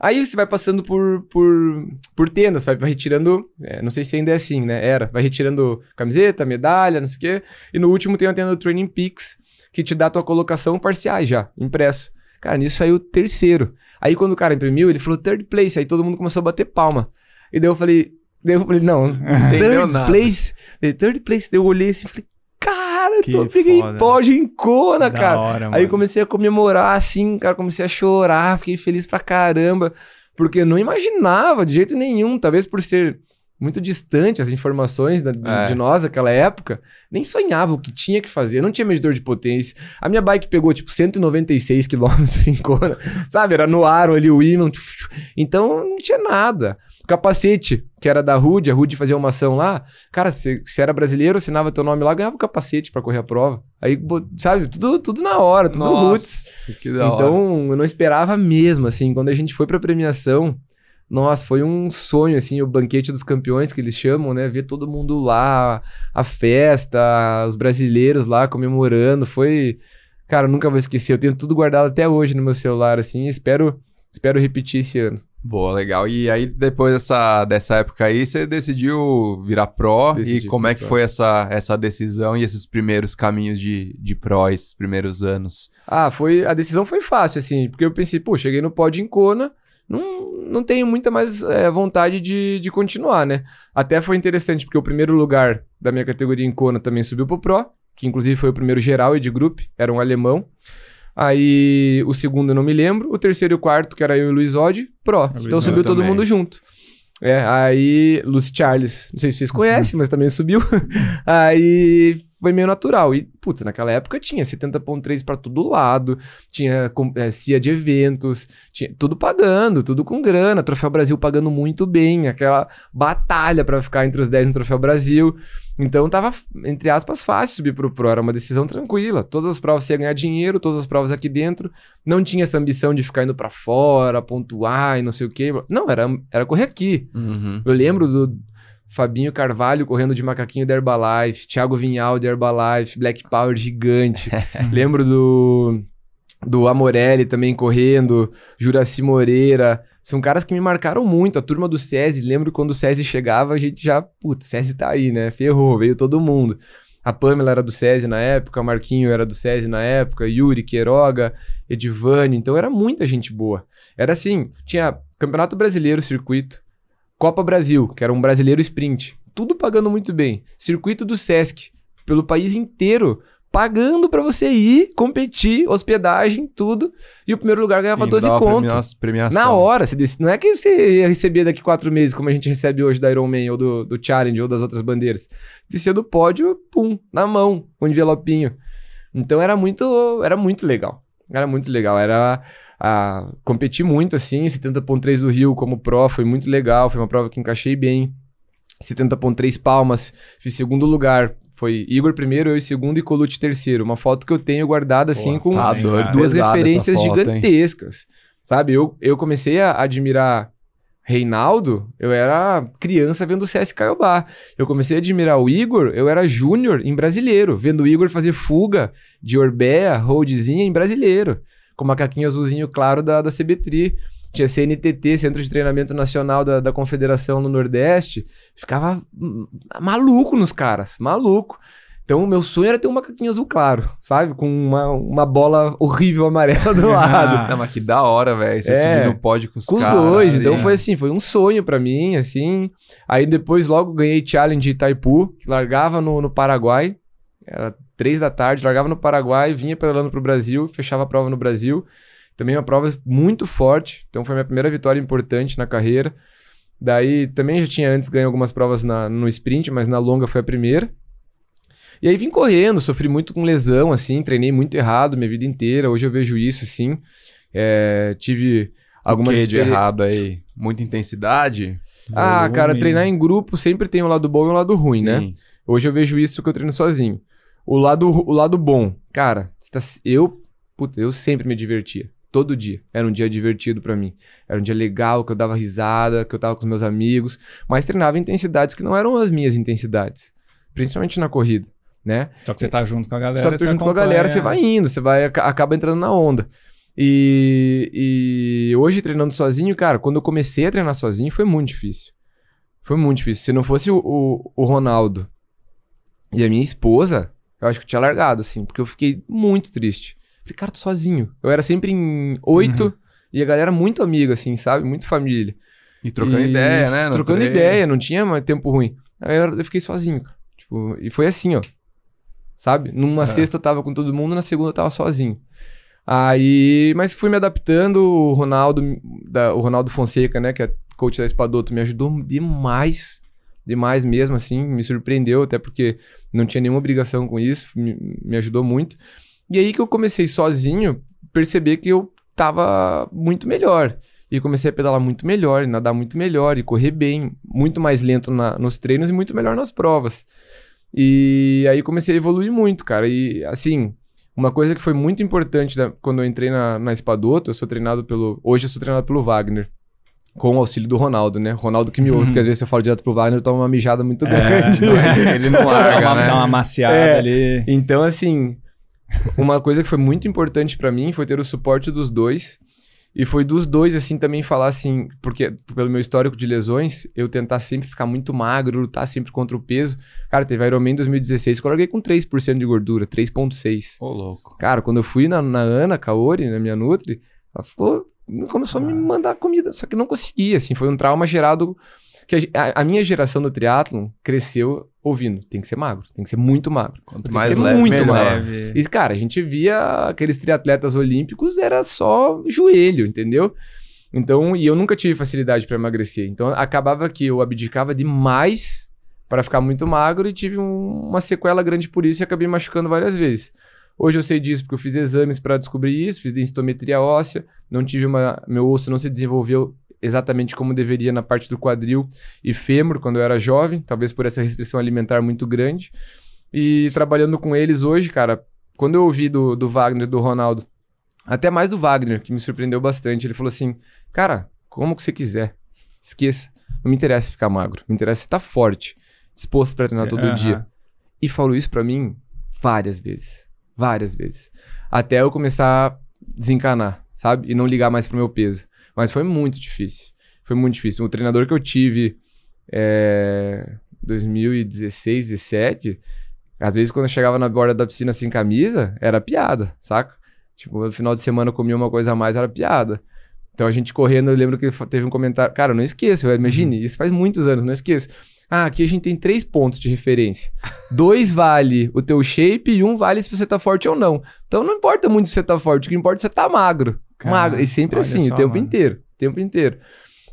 Aí você vai passando por, por, por tendas, vai, retirando. É, não sei se ainda é assim, né? Era. Vai retirando camiseta, medalha, não sei o quê. E no último tem a tenda do Training Peaks, que te dá a tua colocação parciais já, impresso. Cara, nisso saiu terceiro. Aí quando o cara imprimiu, ele falou third place. Aí todo mundo começou a bater palma. E daí eu falei. Daí eu falei, não, third place. third place. Daí eu olhei assim e falei, cara, que fiquei em foda. Né? pó de encona, cara. Hora, Aí comecei a comemorar, assim, cara, comecei a chorar, fiquei feliz pra caramba, porque eu não imaginava de jeito nenhum, talvez por ser muito distante as informações de, é. de, nós naquela época, nem sonhava o que tinha que fazer, não tinha medidor de potência. A minha bike pegou tipo 196 km em cona, sabe? Era no ar ali o ímã. Então não tinha nada capacete, que era da Rude, a Rude fazia uma ação lá. Cara, se, se era brasileiro, assinava teu nome lá, ganhava o capacete para correr a prova. Aí, sabe, tudo, tudo na hora, tudo Nossa, roots. Que da então, hora. eu não esperava mesmo, assim, quando a gente foi pra premiação, nossa, foi um sonho, assim, o banquete dos campeões que eles chamam, né? Ver todo mundo lá, a festa, os brasileiros lá comemorando, foi... Cara, nunca vou esquecer, eu tenho tudo guardado até hoje no meu celular, assim, espero, espero repetir esse ano. Boa, legal. E aí, depois dessa, dessa época aí, você decidiu virar pró. Decidi e como é que foi essa, essa decisão e esses primeiros caminhos de, de pró, esses primeiros anos? Ah, foi a decisão foi fácil, assim, porque eu pensei, pô, cheguei no pódio em Kona, não, não tenho muita mais é, vontade de, de continuar, né? Até foi interessante, porque o primeiro lugar da minha categoria em Kona também subiu pro pró, que inclusive foi o primeiro geral e de grupo, era um alemão. Aí o segundo eu não me lembro. O terceiro e o quarto, que era eu e o Luiz Odd, Pro. Luiz então subiu todo também. mundo junto. É, aí, Lucy Charles, não sei se vocês uhum. conhecem, mas também subiu. aí foi meio natural. E, putz, naquela época tinha 70.3 para todo lado, tinha é, CIA de eventos, tinha tudo pagando, tudo com grana, Troféu Brasil pagando muito bem, aquela batalha para ficar entre os 10 no Troféu Brasil. Então tava, entre aspas, fácil subir pro Pro, era uma decisão tranquila. Todas as provas você ia ganhar dinheiro, todas as provas aqui dentro. Não tinha essa ambição de ficar indo para fora, pontuar e não sei o quê. Não, era, era correr aqui. Uhum. Eu lembro do Fabinho Carvalho correndo de macaquinho da Herbalife, Thiago Vinhal da Herbalife, Black Power gigante. Lembro do do Amorelli também correndo, Juraci Moreira. São caras que me marcaram muito. A turma do SESI, lembro quando o SESI chegava, a gente já, putz, SESI tá aí, né? Ferrou, veio todo mundo. A Pamela era do SESI na época, o Marquinho era do SESI na época, Yuri, Queiroga, Edivane. Então era muita gente boa. Era assim, tinha Campeonato Brasileiro Circuito, Copa Brasil, que era um brasileiro sprint. Tudo pagando muito bem. Circuito do Sesc, pelo país inteiro, pagando para você ir, competir, hospedagem, tudo. E o primeiro lugar ganhava e 12 contos. Na hora, você decide, não é que você ia receber daqui quatro meses, como a gente recebe hoje da Iron Man ou do, do Challenge ou das outras bandeiras. Descia do pódio, pum, na mão, um envelopinho. Então era muito, era muito legal. Era muito legal. Era a competi muito, assim, 70.3 do Rio como pró, foi muito legal, foi uma prova que encaixei bem. 70.3 Palmas, fiz segundo lugar, foi Igor primeiro, eu em segundo e Colucci terceiro. Uma foto que eu tenho guardada, assim, Pô, com tá tá duas referências foto, gigantescas. Hein? Sabe, eu, eu comecei a admirar Reinaldo, eu era criança vendo o CS Caiobá. Eu comecei a admirar o Igor, eu era júnior em brasileiro, vendo o Igor fazer fuga de Orbea, Roadzinha em brasileiro com o macaquinho azulzinho claro da, da CBTRI. Tinha CNTT, Centro de Treinamento Nacional da, da Confederação no Nordeste. Ficava hum, maluco nos caras, maluco. Então, o meu sonho era ter um macaquinho azul claro, sabe? Com uma, uma bola horrível amarela do lado. Não, mas que da hora, velho. Você é, subir no pódio com os, com os dois. Assim. Então, né? foi assim, foi um sonho para mim, assim. Aí, depois, logo ganhei challenge de Itaipu, que largava no, no Paraguai. Era três da tarde, largava no Paraguai, vinha pedalando para o Brasil, fechava a prova no Brasil. Também uma prova muito forte, então foi minha primeira vitória importante na carreira. Daí também já tinha antes ganho algumas provas na, no sprint, mas na longa foi a primeira. E aí vim correndo, sofri muito com lesão, assim, treinei muito errado minha vida inteira. Hoje eu vejo isso, assim. É, tive algumas. O que de errado aí? Muita intensidade? Ah, cara, treinar em grupo sempre tem um lado bom e um lado ruim, né? Sim. né? Hoje eu vejo isso que eu treino sozinho. O lado, o lado bom, cara, tá, eu, puta, eu sempre me divertia. Todo dia. Era um dia divertido para mim. Era um dia legal, que eu dava risada, que eu tava com os meus amigos. Mas treinava intensidades que não eram as minhas intensidades. Principalmente na corrida, né? Só que você tá junto com a galera. Só que você junto acompanha. com a galera, você vai indo, você vai, acaba entrando na onda. E, e hoje treinando sozinho, cara, quando eu comecei a treinar sozinho foi muito difícil. Foi muito difícil. Se não fosse o, o, o Ronaldo e a minha esposa, eu acho que eu tinha largado, assim, porque eu fiquei muito triste. Falei, cara, tô sozinho. Eu era sempre em oito uhum. e a galera muito amiga, assim, sabe? Muito família. E trocando e... ideia, né? Trocando treino. ideia, não tinha mais tempo ruim. Aí eu fiquei sozinho, cara. Tipo, e foi assim, ó. Sabe? Numa é. sexta eu tava com todo mundo, na segunda eu tava sozinho. Aí, mas fui me adaptando, o Ronaldo, da, o Ronaldo Fonseca, né, que é coach da Espadoto, me ajudou demais demais mesmo, assim, me surpreendeu, até porque não tinha nenhuma obrigação com isso, me, me ajudou muito. E aí que eu comecei sozinho, perceber que eu tava muito melhor. E comecei a pedalar muito melhor, e nadar muito melhor, e correr bem, muito mais lento na, nos treinos e muito melhor nas provas. E aí comecei a evoluir muito, cara. E assim, uma coisa que foi muito importante da, quando eu entrei na, na Espadoto, eu sou treinado pelo. Hoje eu sou treinado pelo Wagner com o auxílio do Ronaldo, né? Ronaldo que me ouve, uhum. porque às vezes eu falo direto pro Wagner, eu tomo uma mijada muito é, grande. Não é. Né? ele não larga, dá uma, né? Dá uma maciada é, ali. Então, assim, uma coisa que foi muito importante para mim foi ter o suporte dos dois. E foi dos dois, assim, também falar assim, porque pelo meu histórico de lesões, eu tentar sempre ficar muito magro, lutar sempre contra o peso. Cara, teve Ironman em 2016 que eu larguei com 3% de gordura, 3,6%. Ô, louco. Cara, quando eu fui na, na Ana Kaori, na minha Nutri, ela falou, começou ah. a me ah. mandar comida, só que não conseguia, assim, foi um trauma gerado que a, a, minha geração do triatlo cresceu ouvindo, tem que ser magro, tem que ser muito magro. Quanto mais ser leve, muito melhor. magro. E cara, a gente via aqueles triatletas olímpicos era só joelho, entendeu? Então, e eu nunca tive facilidade para emagrecer. Então, acabava que eu abdicava demais para ficar muito magro e tive um, uma sequela grande por isso e acabei machucando várias vezes. Hoje eu sei disso porque eu fiz exames para descobrir isso, fiz densitometria óssea, não tive uma, meu osso não se desenvolveu exatamente como deveria na parte do quadril e fêmur quando eu era jovem, talvez por essa restrição alimentar muito grande. E trabalhando com eles hoje, cara, quando eu ouvi do, do Wagner, do Ronaldo, até mais do Wagner, que me surpreendeu bastante, ele falou assim: Cara, como que você quiser, esqueça. Não me interessa ficar magro, me interessa estar forte, disposto para treinar todo uhum. dia. E falou isso para mim várias vezes. Várias vezes. Até eu começar a desencanar, sabe? E não ligar mais pro meu peso. Mas foi muito difícil. Foi muito difícil. O treinador que eu tive é, 2016, 17, às vezes quando eu chegava na borda da piscina sem camisa, era piada, saca? Tipo, no final de semana eu comia uma coisa a mais, era piada. Então a gente correndo, eu lembro que teve um comentário. Cara, eu não esqueço, imagine, uhum. isso faz muitos anos, não esqueço. Ah, aqui a gente tem três pontos de referência. Dois vale o teu shape e um vale se você tá forte ou não. Então não importa muito se você tá forte, o que importa é se você tá magro. magro. E sempre assim, só, o tempo mano. inteiro. O tempo inteiro.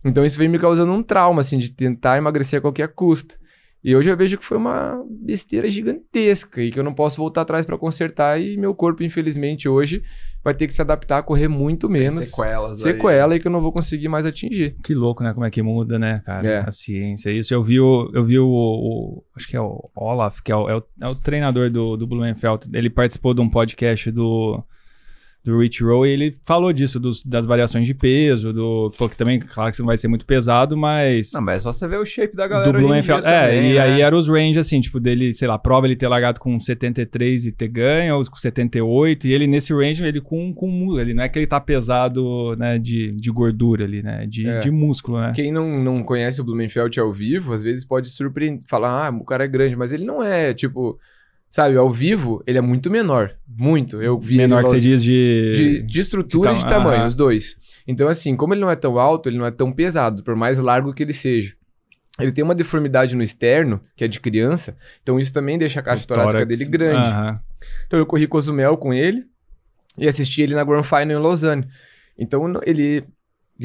Então isso vem me causando um trauma, assim, de tentar emagrecer a qualquer custo. E hoje eu vejo que foi uma besteira gigantesca e que eu não posso voltar atrás para consertar. E meu corpo, infelizmente, hoje vai ter que se adaptar a correr muito menos. Sequelas. Sequela aí. e que eu não vou conseguir mais atingir. Que louco, né? Como é que muda, né, cara? É. A ciência. É isso. Eu vi o. Eu vi o, o acho que é o Olaf, que é o, é o, é o treinador do, do Blumenfeld. Ele participou de um podcast do do Rich Roll, ele falou disso, dos, das variações de peso, do. Falou que também, claro que você não vai ser muito pesado, mas. Não, mas é só você ver o shape da galera. Do Blumenfeld. É, também, e né? aí era os range, assim, tipo, dele, sei lá, prova ele ter largado com 73 e ter ganho, ou com 78, e ele nesse range, ele com, com músculo. Ele não é que ele tá pesado, né, de, de gordura ali, né? De, é. de músculo, né? Quem não, não conhece o Blumenfeld ao vivo, às vezes pode surpreender, falar, ah, o cara é grande, mas ele não é, tipo. Sabe, ao vivo, ele é muito menor. Muito. Eu vi menor que você diz de... de. de estrutura de e de tamanho, os dois. Então, assim, como ele não é tão alto, ele não é tão pesado, por mais largo que ele seja. Ele tem uma deformidade no externo, que é de criança, então isso também deixa a caixa torácica tórax. dele grande. Então eu corri Cozumel com ele e assisti ele na Grand Final em Lausanne. Então ele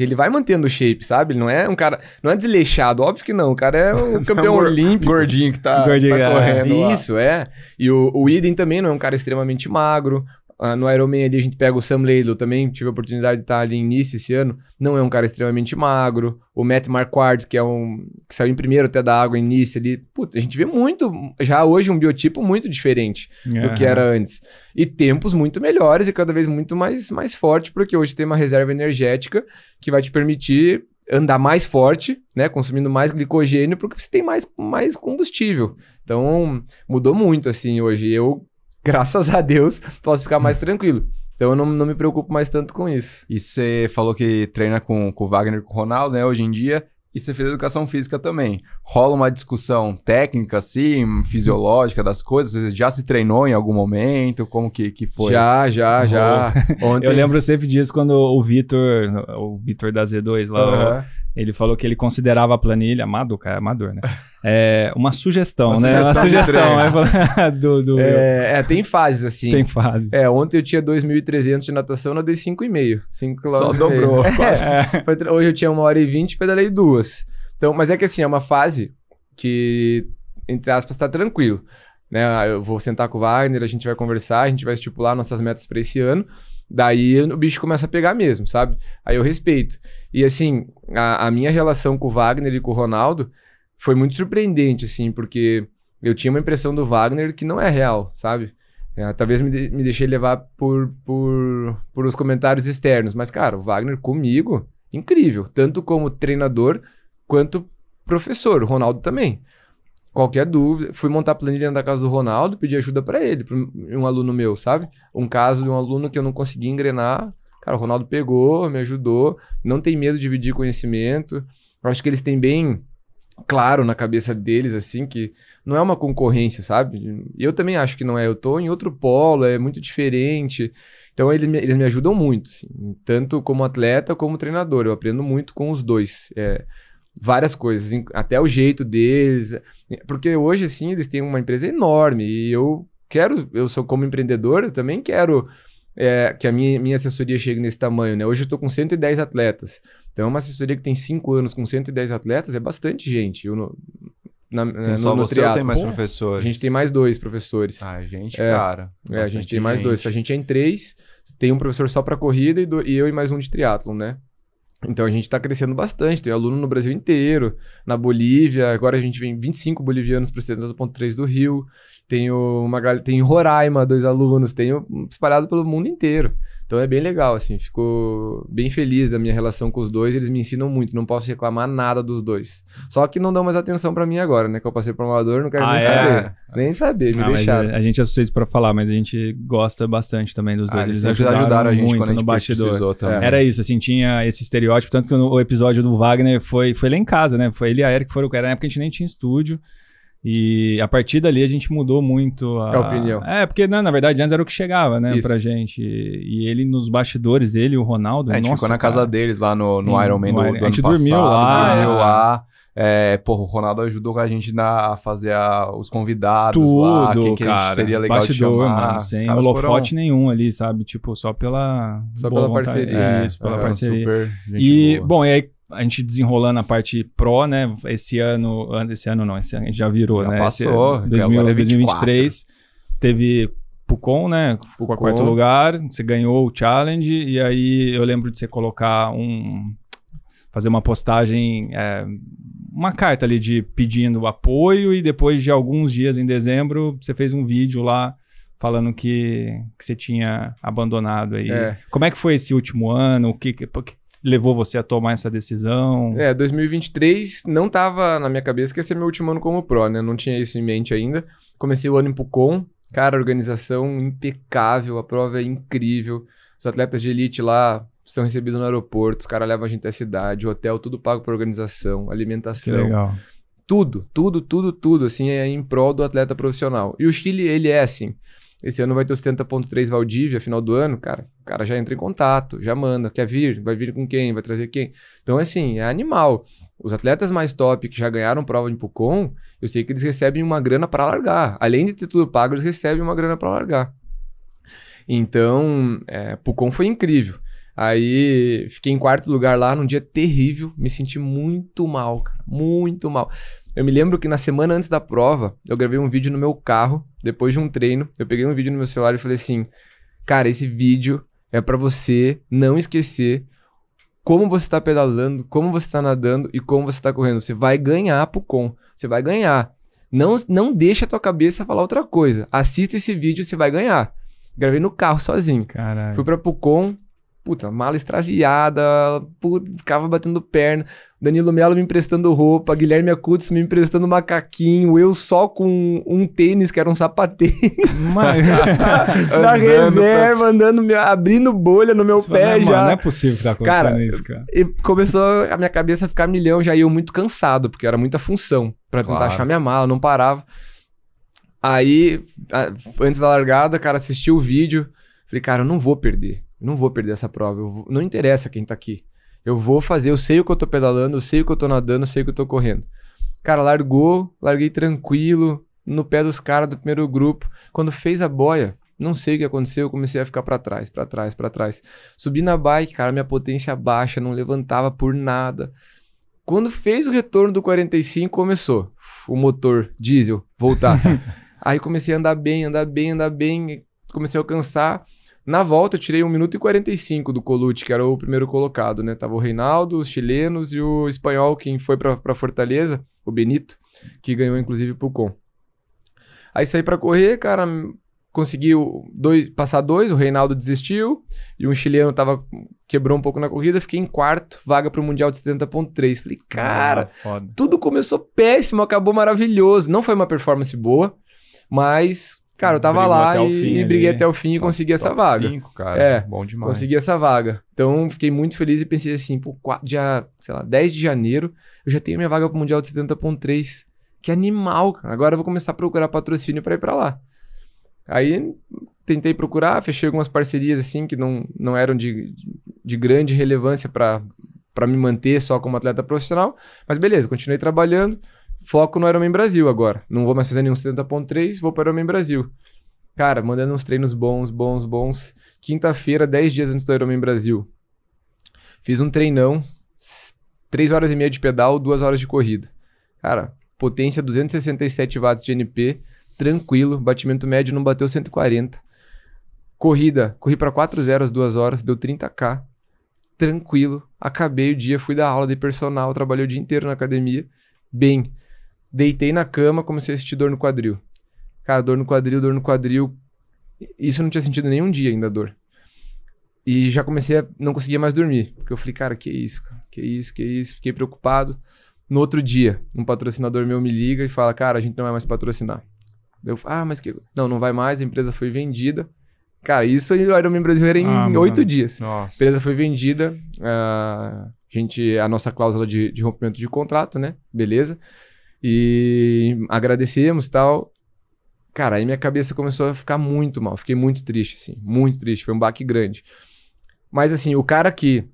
ele vai mantendo o shape, sabe? Ele não é um cara. Não é desleixado, óbvio que não. O cara é o é campeão é olímpico. Gordinho que tá, gordinho, tá é. correndo. Isso, é. E o, o Eden também não é um cara extremamente magro. Ah, no Ironman ali a gente pega o Sam Laidlow também, tive a oportunidade de estar ali em Nice esse ano, não é um cara extremamente magro. O Matt Marquardt, que é um que saiu em primeiro até da água em Nice ali, putz, a gente vê muito, já hoje um biotipo muito diferente do que é. era antes. E tempos muito melhores e cada vez muito mais, mais forte, porque hoje tem uma reserva energética que vai te permitir andar mais forte, né, consumindo mais glicogênio, porque você tem mais, mais combustível. Então, mudou muito assim hoje. Eu graças a Deus, posso ficar mais hum. tranquilo. Então eu não, não me preocupo mais tanto com isso. E você falou que treina com, com o Wagner com o Ronaldo, né, hoje em dia. E você fez educação física também. Rola uma discussão técnica, assim, fisiológica das coisas? Você já se treinou em algum momento? Como que, que foi? Já, já, já. Ontem... Eu lembro sempre disso quando o Vitor, o Vitor da Z2 lá, uhum. Ele falou que ele considerava a planilha, amador, cara, amador, né? É, uma sugestão, uma né? Sugestão uma sugestão. Né? do, do é, é, tem fases, assim. Tem fases. É, ontem eu tinha 2.300 de natação, eu nadei 5,5. 5 km. Só dobrou, é, quase. É. Hoje eu tinha 1 hora e 20, pedalei duas. Então, mas é que assim, é uma fase que, entre aspas, tá tranquilo. Né? Eu vou sentar com o Wagner, a gente vai conversar, a gente vai estipular nossas metas para esse ano. Daí o bicho começa a pegar mesmo, sabe? Aí eu respeito. E assim, a, a minha relação com o Wagner e com o Ronaldo foi muito surpreendente, assim, porque eu tinha uma impressão do Wagner que não é real, sabe? É, talvez me, de, me deixei levar por, por, por os comentários externos, mas, cara, o Wagner comigo, incrível, tanto como treinador quanto professor, o Ronaldo também. Qualquer dúvida, fui montar a planilha na casa do Ronaldo, pedi ajuda para ele, pra um aluno meu, sabe? Um caso de um aluno que eu não consegui engrenar, Cara, o Ronaldo pegou, me ajudou, não tem medo de dividir conhecimento. Eu acho que eles têm bem claro na cabeça deles, assim, que não é uma concorrência, sabe? Eu também acho que não é. Eu tô em outro polo, é muito diferente. Então, eles me, eles me ajudam muito, assim, tanto como atleta como treinador. Eu aprendo muito com os dois. É, várias coisas, até o jeito deles. Porque hoje, assim, eles têm uma empresa enorme e eu quero, eu sou como empreendedor, eu também quero é, que a minha, minha assessoria chegue nesse tamanho, né? Hoje eu estou com 110 atletas. Então, é uma assessoria que tem 5 anos com 110 atletas é bastante gente. Eu, no, na, tem é, no, só no você ou tem mais professores? A gente tem mais dois professores. Ah, gente, é, cara. É, a gente tem mais dois. A gente é em três, tem um professor só para corrida e, do, e eu e mais um de triatlon, né? Então a gente está crescendo bastante, tem aluno no Brasil inteiro, na Bolívia, agora a gente vem 25 bolivianos para o 70.3 do Rio, tem uma tem Roraima, dois alunos, tem espalhado pelo mundo inteiro. Então é bem legal, assim, ficou bem feliz da minha relação com os dois, eles me ensinam muito, não posso reclamar nada dos dois. Só que não dão mais atenção para mim agora, né? Que eu passei pro um amador, não quero ah, nem é? saber. Nem saber, me ah, deixaram. A gente assustou é isso pra falar, mas a gente gosta bastante também dos ah, dois. Ah, eles, ajudaram, ajudaram, a gente muito quando a gente no bastidor. É. Era isso, assim, tinha esse estereótipo, tanto que no, o episódio do Wagner foi, foi lá em casa, né? Foi ele e a Eric foram, era na época que a gente nem tinha estúdio. E a partir dali a gente mudou muito a, a opinião. É, porque não, na verdade antes era o que chegava, né, Isso. pra gente. E, ele nos bastidores, ele e o Ronaldo. É, a gente nossa, ficou na cara. casa deles lá no, no Iron Man no, do, do A gente dormiu passado, lá. Dormiu lá. É, porra, o Ronaldo ajudou a gente na, a fazer a, os convidados Tudo, lá, quem que cara, seria legal bastidor, chamar, Mano, sem holofote foram... nenhum ali, sabe? Tipo, só pela... Só pela parceria. É, Isso, pela é, parceria. e, boa. bom, e aí a gente desenrolando a parte pro, né? Esse ano, esse ano não, esse ano a gente já virou, já né? Passou, esse, 2000, é 2023 teve Pucon, né? Pucon. quarto lugar, você ganhou o challenge e aí eu lembro de você colocar um fazer uma postagem, é, uma carta ali de pedindo apoio e depois de alguns dias em dezembro você fez um vídeo lá falando que, que você tinha abandonado aí. É. Como é que foi esse último ano? O que, que, levou você a tomar essa decisão? É, 2023 não estava na minha cabeça que ia ser meu último ano como pro, né? Não tinha isso em mente ainda. Comecei o ano em Pucon, cara, organização impecável, a prova é incrível. Os atletas de elite lá são recebidos no aeroporto, os caras levam a gente até a cidade, o hotel, tudo pago por organização, alimentação. Que legal. Tudo, tudo, tudo, tudo, assim, é em prol do atleta profissional. E o Chile, ele é assim. Esse ano vai ter 70.3 Valdívia, final do ano, cara, o cara já entra em contato, já manda, quer vir, vai vir com quem, vai trazer quem. Então, assim, é animal. Os atletas mais top que já ganharam prova de Pucon, eu sei que eles recebem uma grana para largar. Além de ter tudo pago, eles recebem uma grana para largar. Então, é, Pucon foi incrível. Aí fiquei em quarto lugar lá num dia terrível, me senti muito mal, cara, muito mal. Eu me lembro que na semana antes da prova, eu gravei um vídeo no meu carro, depois de um treino. Eu peguei um vídeo no meu celular e falei assim: Cara, esse vídeo é para você não esquecer como você está pedalando, como você está nadando e como você está correndo. Você vai ganhar pro com. Você vai ganhar. Não, não deixa a tua cabeça falar outra coisa. Assista esse vídeo, você vai ganhar. Gravei no carro sozinho. Caralho. Fui pra Pucon, puta, mala extraviada, puta, ficava batendo perna, Danilo Melo me emprestando roupa, Guilherme Acutis me emprestando macaquinho, eu só com um tênis que era um sapatênis Mas... na andando reserva, pra... andando, abrindo bolha no meu pé já. Mano, não é possível que tá acontecendo cara, isso, cara. E começou a minha cabeça a ficar milhão, já ia muito cansado, porque era muita função para tentar claro. achar minha mala, não parava. Aí, antes da largada, cara, assisti o vídeo, falei, cara, eu não vou perder não vou perder essa prova. Vou, não interessa quem tá aqui. Eu vou fazer, eu sei o que eu tô pedalando, eu sei o que eu tô nadando, eu sei o que eu tô correndo. Cara, largou, larguei tranquilo, no pé dos caras do primeiro grupo. Quando fez a boia, não sei o que aconteceu, eu comecei a ficar para trás, para trás, para trás. Subi na bike, cara, minha potência baixa, não levantava por nada. Quando fez o retorno do 45, começou o motor diesel voltar. Aí comecei a andar bem, andar bem, andar bem, comecei a alcançar na volta, eu tirei 1 minuto e 45 do Colucci, que era o primeiro colocado, né? Tava o Reinaldo, os chilenos e o espanhol, quem foi para Fortaleza, o Benito, que ganhou inclusive pro Com. Aí saí para correr, cara, conseguiu dois, passar dois, o Reinaldo desistiu e um chileno tava quebrou um pouco na corrida, fiquei em quarto, vaga para o Mundial de 70.3. Falei, ah, cara, ah, tudo começou péssimo, acabou maravilhoso. Não foi uma performance boa, mas Cara, eu tava lá e, e, briguei até o fim e consegui essa vaga. Cinco, cara. É, bom demais. Consegui essa vaga. Então, fiquei muito feliz e pensei assim, pô, dia, sei lá, 10 de janeiro, eu já tenho minha vaga pro Mundial de 70.3. Que animal, cara. Agora eu vou começar a procurar patrocínio para ir para lá. Aí tentei procurar, fechei algumas parcerias assim que não, não eram de, de grande relevância para para me manter só como atleta profissional, mas beleza, continuei trabalhando foco no Ironman Brasil agora. Não vou mais fazer nenhum 70.3, vou para o Ironman Brasil. Cara, mandando uns treinos bons, bons, bons. Quinta-feira, 10 dias antes do Ironman Brasil. Fiz um treinão, 3 horas e meia de pedal, 2 horas de corrida. Cara, potência 267 watts de NP, tranquilo, batimento médio não bateu 140. Corrida, corri para 4-0 às 2 horas, deu 30k. Tranquilo, acabei o dia, fui dar aula de personal, trabalhei o dia inteiro na academia, bem. Deitei na cama, comecei a sentir dor no quadril. Cara, dor no quadril, dor no quadril. Isso eu não tinha sentido nenhum dia ainda, dor. E já comecei a não conseguia mais dormir. Porque eu falei, cara, que isso, cara? que isso, que isso. Fiquei preocupado. No outro dia, um patrocinador meu me liga e fala, cara, a gente não vai mais patrocinar. Eu ah, mas que. Não, não vai mais, a empresa foi vendida. Cara, isso o Ironman brasileiro em ah, oito ah, dias. Nossa. A empresa foi vendida, ah, a gente, a nossa cláusula de, de rompimento de contrato, né? Beleza. E agradecemos tal. Cara, aí minha cabeça começou a ficar muito mal. Fiquei muito triste, assim. Muito triste. Foi um baque grande. Mas, assim, o cara que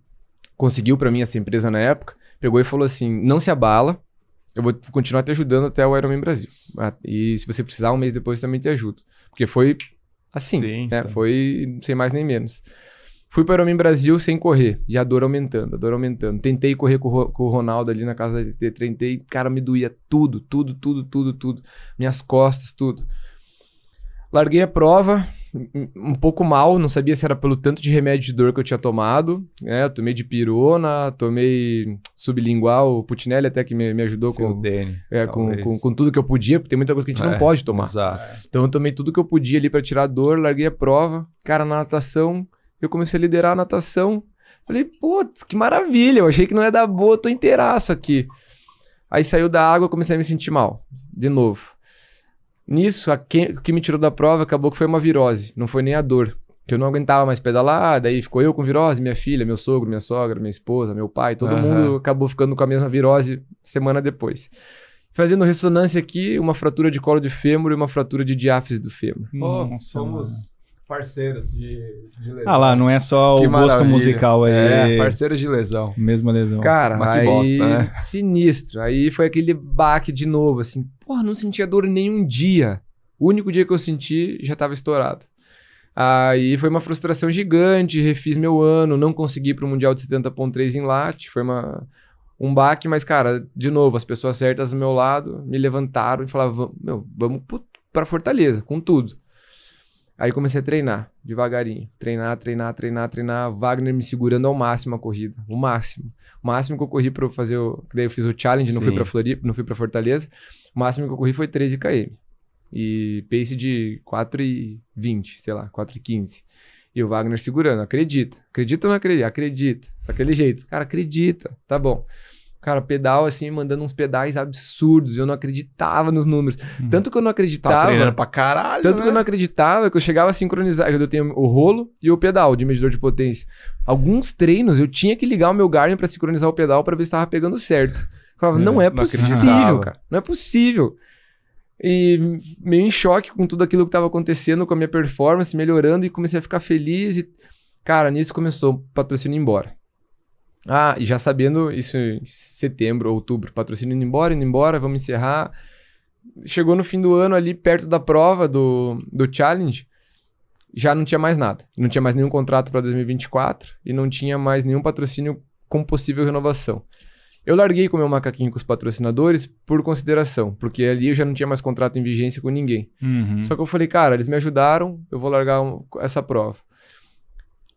conseguiu para mim essa empresa na época pegou e falou assim: não se abala. Eu vou continuar te ajudando até o Ironman Brasil. Ah, e se você precisar, um mês depois também te ajudo. Porque foi assim, Sim, né? Foi sem mais nem menos. Fui para o Ironman Brasil sem correr, já a dor aumentando, a dor aumentando. Tentei correr com, o, com o Ronaldo ali na casa da TT, tentei, cara, me doía tudo, tudo, tudo, tudo, tudo. Minhas costas, tudo. Larguei a prova, um pouco mal, não sabia se era pelo tanto de remédio de dor que eu tinha tomado, né? Eu tomei de pirona, tomei sublingual, o Putinelli até que me, me ajudou com, Dene, é, com, com, com, tudo que eu podia, porque tem muita coisa que a gente é, não pode tomar. Exato. Então eu tomei tudo que eu podia ali para tirar a dor, larguei a prova, cara, na natação eu comecei a liderar a natação. Falei, putz, que maravilha, eu achei que não ia da boa, tô inteiraço aqui. Aí saiu da água, comecei a me sentir mal, de novo. Nisso, o que, me tirou da prova acabou que foi uma virose, não foi nem a dor. Que eu não aguentava mais pedalar, daí ficou eu com virose, minha filha, meu sogro, minha sogra, minha esposa, meu pai, todo uhum. mundo acabou ficando com a mesma virose semana depois. Fazendo ressonância aqui, uma fratura de colo de fêmur e uma fratura de diáfise do fêmur. Oh, Nossa, somos parceiros de, de, lesão. Ah lá, não é só que o maravilha. gosto musical aí. É, é, parceiros de lesão. Mesma lesão. Cara, mas aí, bosta, né? sinistro. Aí foi aquele baque de novo, assim, porra, não sentia dor nenhum dia. O único dia que eu senti, já tava estourado. Aí foi uma frustração gigante, refiz meu ano, não consegui ir pro Mundial de 70.3 em Latte, foi uma um baque, mas cara, de novo, as pessoas certas do meu lado me levantaram e falavam, meu, vamos para Fortaleza, com tudo. Aí comecei a treinar, devagarinho. Treinar, treinar, treinar, treinar. Wagner me segurando ao máximo a corrida. O máximo. O máximo que eu corri para fazer o. Daí eu fiz o challenge, não Sim. fui para Floripa, não fui para Fortaleza. O máximo que eu corri foi 13 km. E pace de 4,20, sei lá, 4,15. E o Wagner segurando, acredita. Acredita ou não acredita? Acredita. Só é aquele jeito. Cara, acredita. Tá bom cara, pedal assim, mandando uns pedais absurdos. Eu não acreditava nos números. Uhum. Tanto que eu não tá acreditava. Tá pra caralho. Tanto né? que eu né? não acreditava que eu chegava a sincronizar. Eu tenho o rolo e o pedal de medidor de potência. Alguns treinos eu tinha que ligar o meu Garmin para sincronizar o pedal para ver se estava pegando certo. Eu falava, Sim, não é não possível, cara. Não é possível. E meio em choque com tudo aquilo que estava acontecendo, com a minha performance melhorando e comecei a ficar feliz. E, cara, nisso começou o patrocínio embora. Ah, e já sabendo isso em setembro, outubro, patrocínio indo embora, indo embora, vamos encerrar. Chegou no fim do ano ali, perto da prova do, do challenge, já não tinha mais nada. Não tinha mais nenhum contrato para 2024 e não tinha mais nenhum patrocínio com possível renovação. Eu larguei com meu macaquinho com os patrocinadores por consideração, porque ali eu já não tinha mais contrato em vigência com ninguém. Uhum. Só que eu falei, cara, eles me ajudaram, eu vou largar essa prova.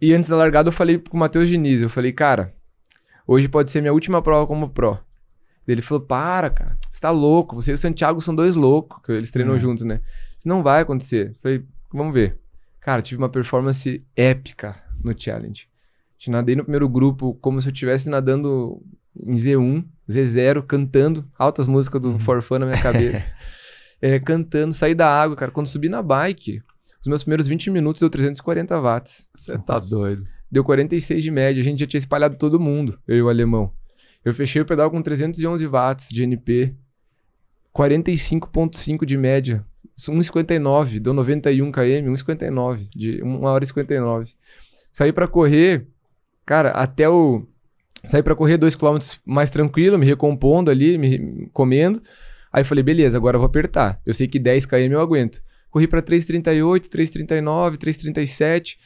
E antes da largada eu falei com o Matheus Diniz, eu falei, cara, Hoje pode ser minha última prova como pro. Ele falou: Para, cara, você tá louco. Você e o Santiago são dois loucos, que eles treinam uhum. juntos, né? Isso não vai acontecer. Eu falei: Vamos ver. Cara, tive uma performance épica no challenge. Te nadei no primeiro grupo como se eu estivesse nadando em Z1, Z0, cantando altas músicas do uhum. Forfã na minha cabeça. é, cantando, saí da água, cara. Quando subi na bike, os meus primeiros 20 minutos deu 340 watts. Você tá doido deu 46 de média. A gente já tinha espalhado todo mundo, eu e o alemão. Eu fechei o pedal com 311 watts de NP, 45,5 de média, 1,59, deu 91 km, 1,59, de 1 hora e 59. Saí para correr, cara, até o. Saí para correr 2km mais tranquilo, me recompondo ali, me comendo. Aí falei, beleza, agora eu vou apertar. Eu sei que 10 km eu aguento. Corri para 3,38, 3,39, 3,37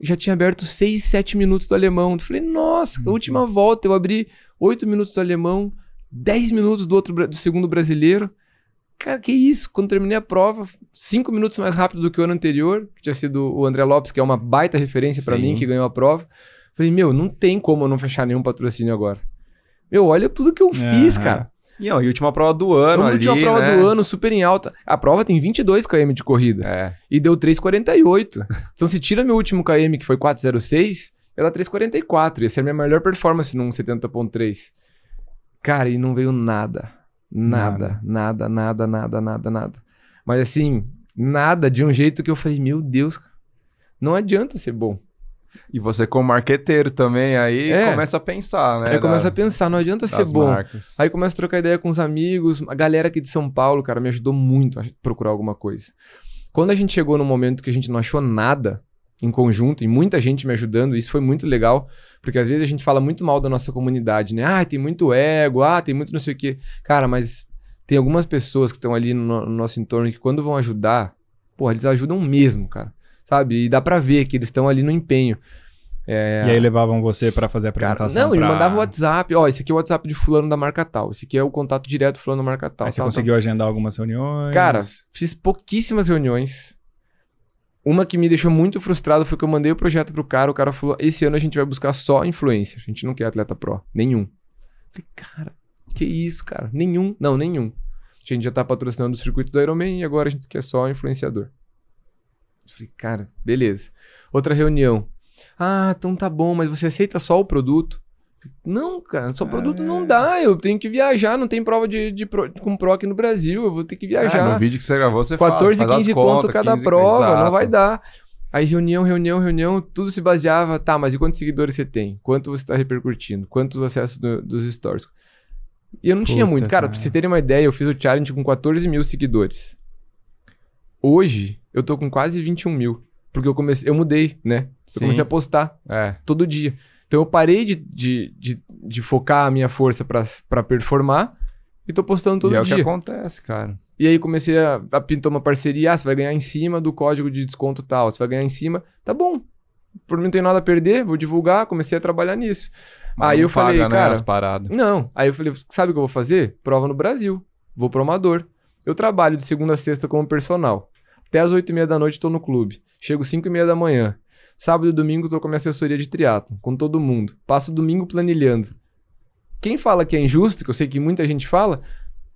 já tinha aberto 6, 7 minutos do alemão. Eu falei, nossa, uhum. a última uhum. volta eu abri 8 minutos do alemão, 10 minutos do outro do segundo brasileiro. Cara, que isso? Quando terminei a prova, 5 minutos mais rápido do que o ano anterior, que tinha sido o André Lopes, que é uma baita referência para mim, que ganhou a prova. falei, meu, não tem como eu não fechar nenhum patrocínio agora. Meu, olha tudo que eu uhum. fiz, cara. E, ó, e última prova do ano a Última ali, prova né? do ano, super em alta. A prova tem 22 km de corrida. É. E deu 3,48. então, se tira meu último KM, que foi 4,06, ela 3,44. Ia é a minha melhor performance num 70,3. Cara, e não veio nada. Nada, nada, nada, nada, nada, nada. Mas assim, nada de um jeito que eu falei, meu Deus, não adianta ser bom. E você, como marqueteiro também, aí é. começa a pensar, né? Aí começa a pensar, não adianta ser bom. Marcas. Aí começa a trocar ideia com os amigos. A galera aqui de São Paulo, cara, me ajudou muito a procurar alguma coisa. Quando a gente chegou no momento que a gente não achou nada em conjunto e muita gente me ajudando, isso foi muito legal, porque às vezes a gente fala muito mal da nossa comunidade, né? Ah, tem muito ego, ah, tem muito não sei o quê. Cara, mas tem algumas pessoas que estão ali no, no nosso entorno que quando vão ajudar, pô, eles ajudam mesmo, cara sabe? E dá para ver que eles estão ali no empenho. É... E aí levavam você para fazer a apresentação? Cara, não, pra... ele mandava WhatsApp. Ó, esse aqui é o WhatsApp de fulano da marca tal. Esse aqui é o contato direto fulano da marca tal. Aí você tal, conseguiu tal. agendar algumas reuniões? Cara, fiz pouquíssimas reuniões. Uma que me deixou muito frustrado foi que eu mandei o projeto pro cara. O cara falou: esse ano a gente vai buscar só influência A gente não quer atleta pro. Nenhum. Falei, cara, que isso, cara? Nenhum. Não, nenhum. A gente já tá patrocinando o circuito do Ironman e agora a gente quer só influenciador. Falei, cara, beleza. Outra reunião. Ah, então tá bom, mas você aceita só o produto? Não, cara, só produto ah. não dá. Eu tenho que viajar, não tem prova de, de pro, com PROC aqui no Brasil. Eu vou ter que ah, viajar. no vídeo que você gravou, você 14, fala, 15 pontos cada 15, prova, exato. não vai dar. Aí reunião, reunião, reunião, tudo se baseava, tá, mas e quantos seguidores você tem? Quanto você está repercutindo? Quantos acessos do, dos stories? E eu não Puta, tinha muito. Cara, cara, pra vocês terem uma ideia, eu fiz o challenge com 14 mil seguidores. Hoje, eu tô com quase 21 mil. Porque eu comecei, eu mudei, né? Eu Sim. comecei a postar é. todo dia. Então eu parei de, de, de, de focar a minha força para performar e tô postando todo e dia. É o que acontece, cara. E aí comecei a, a pintar uma parceria, ah, você vai ganhar em cima do código de desconto tal, você vai ganhar em cima, tá bom. Por mim não tem nada a perder, vou divulgar, comecei a trabalhar nisso. Mas aí eu paga, falei, né, cara, as paradas. não. Aí eu falei, sabe o que eu vou fazer? Prova no Brasil. Vou pro amador. Eu trabalho de segunda a sexta como personal. Até as 8 e meia da noite estou no clube. Chego 5 e meia da manhã. Sábado e domingo estou com a minha assessoria de triatlo, com todo mundo. Passo o domingo planilhando. Quem fala que é injusto, que eu sei que muita gente fala,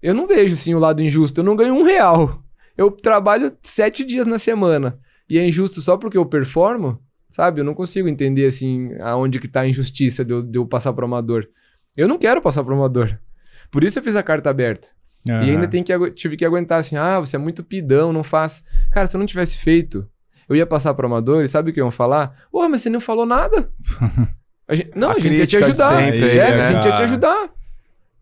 eu não vejo assim o lado injusto. Eu não ganho um real. Eu trabalho sete dias na semana. E é injusto só porque eu performo, sabe? Eu não consigo entender assim aonde que tá a injustiça de eu, de eu passar dor. Eu não quero passar uma dor. Por isso eu fiz a carta aberta. Uhum. E ainda tem que, tive que aguentar assim, ah, você é muito pidão, não faz. Cara, se eu não tivesse feito, eu ia passar para o amador e sabe o que iam falar? Ô, oh, mas você não falou nada. A gente, não, a, a gente ia te ajudar. Sempre, é, a né? gente ia te ajudar.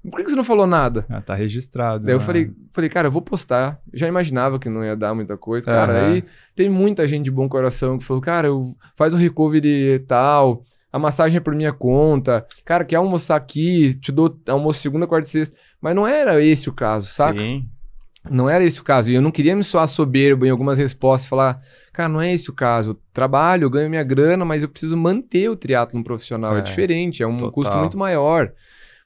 Por que você não falou nada? Ah, tá registrado. Daí né? eu falei, né? falei, cara, eu vou postar. já imaginava que não ia dar muita coisa. Cara, uhum. aí tem muita gente de bom coração que falou, cara, eu, faz o recovery e tal a massagem é por minha conta, cara, quer almoçar aqui, te dou almoço segunda, quarta e sexta. Mas não era esse o caso, saca? Sim. Não era esse o caso. E eu não queria me soar soberbo em algumas respostas e falar, cara, não é esse o caso. Eu trabalho, eu ganho minha grana, mas eu preciso manter o triatlon profissional. É, é diferente, é um total. custo muito maior.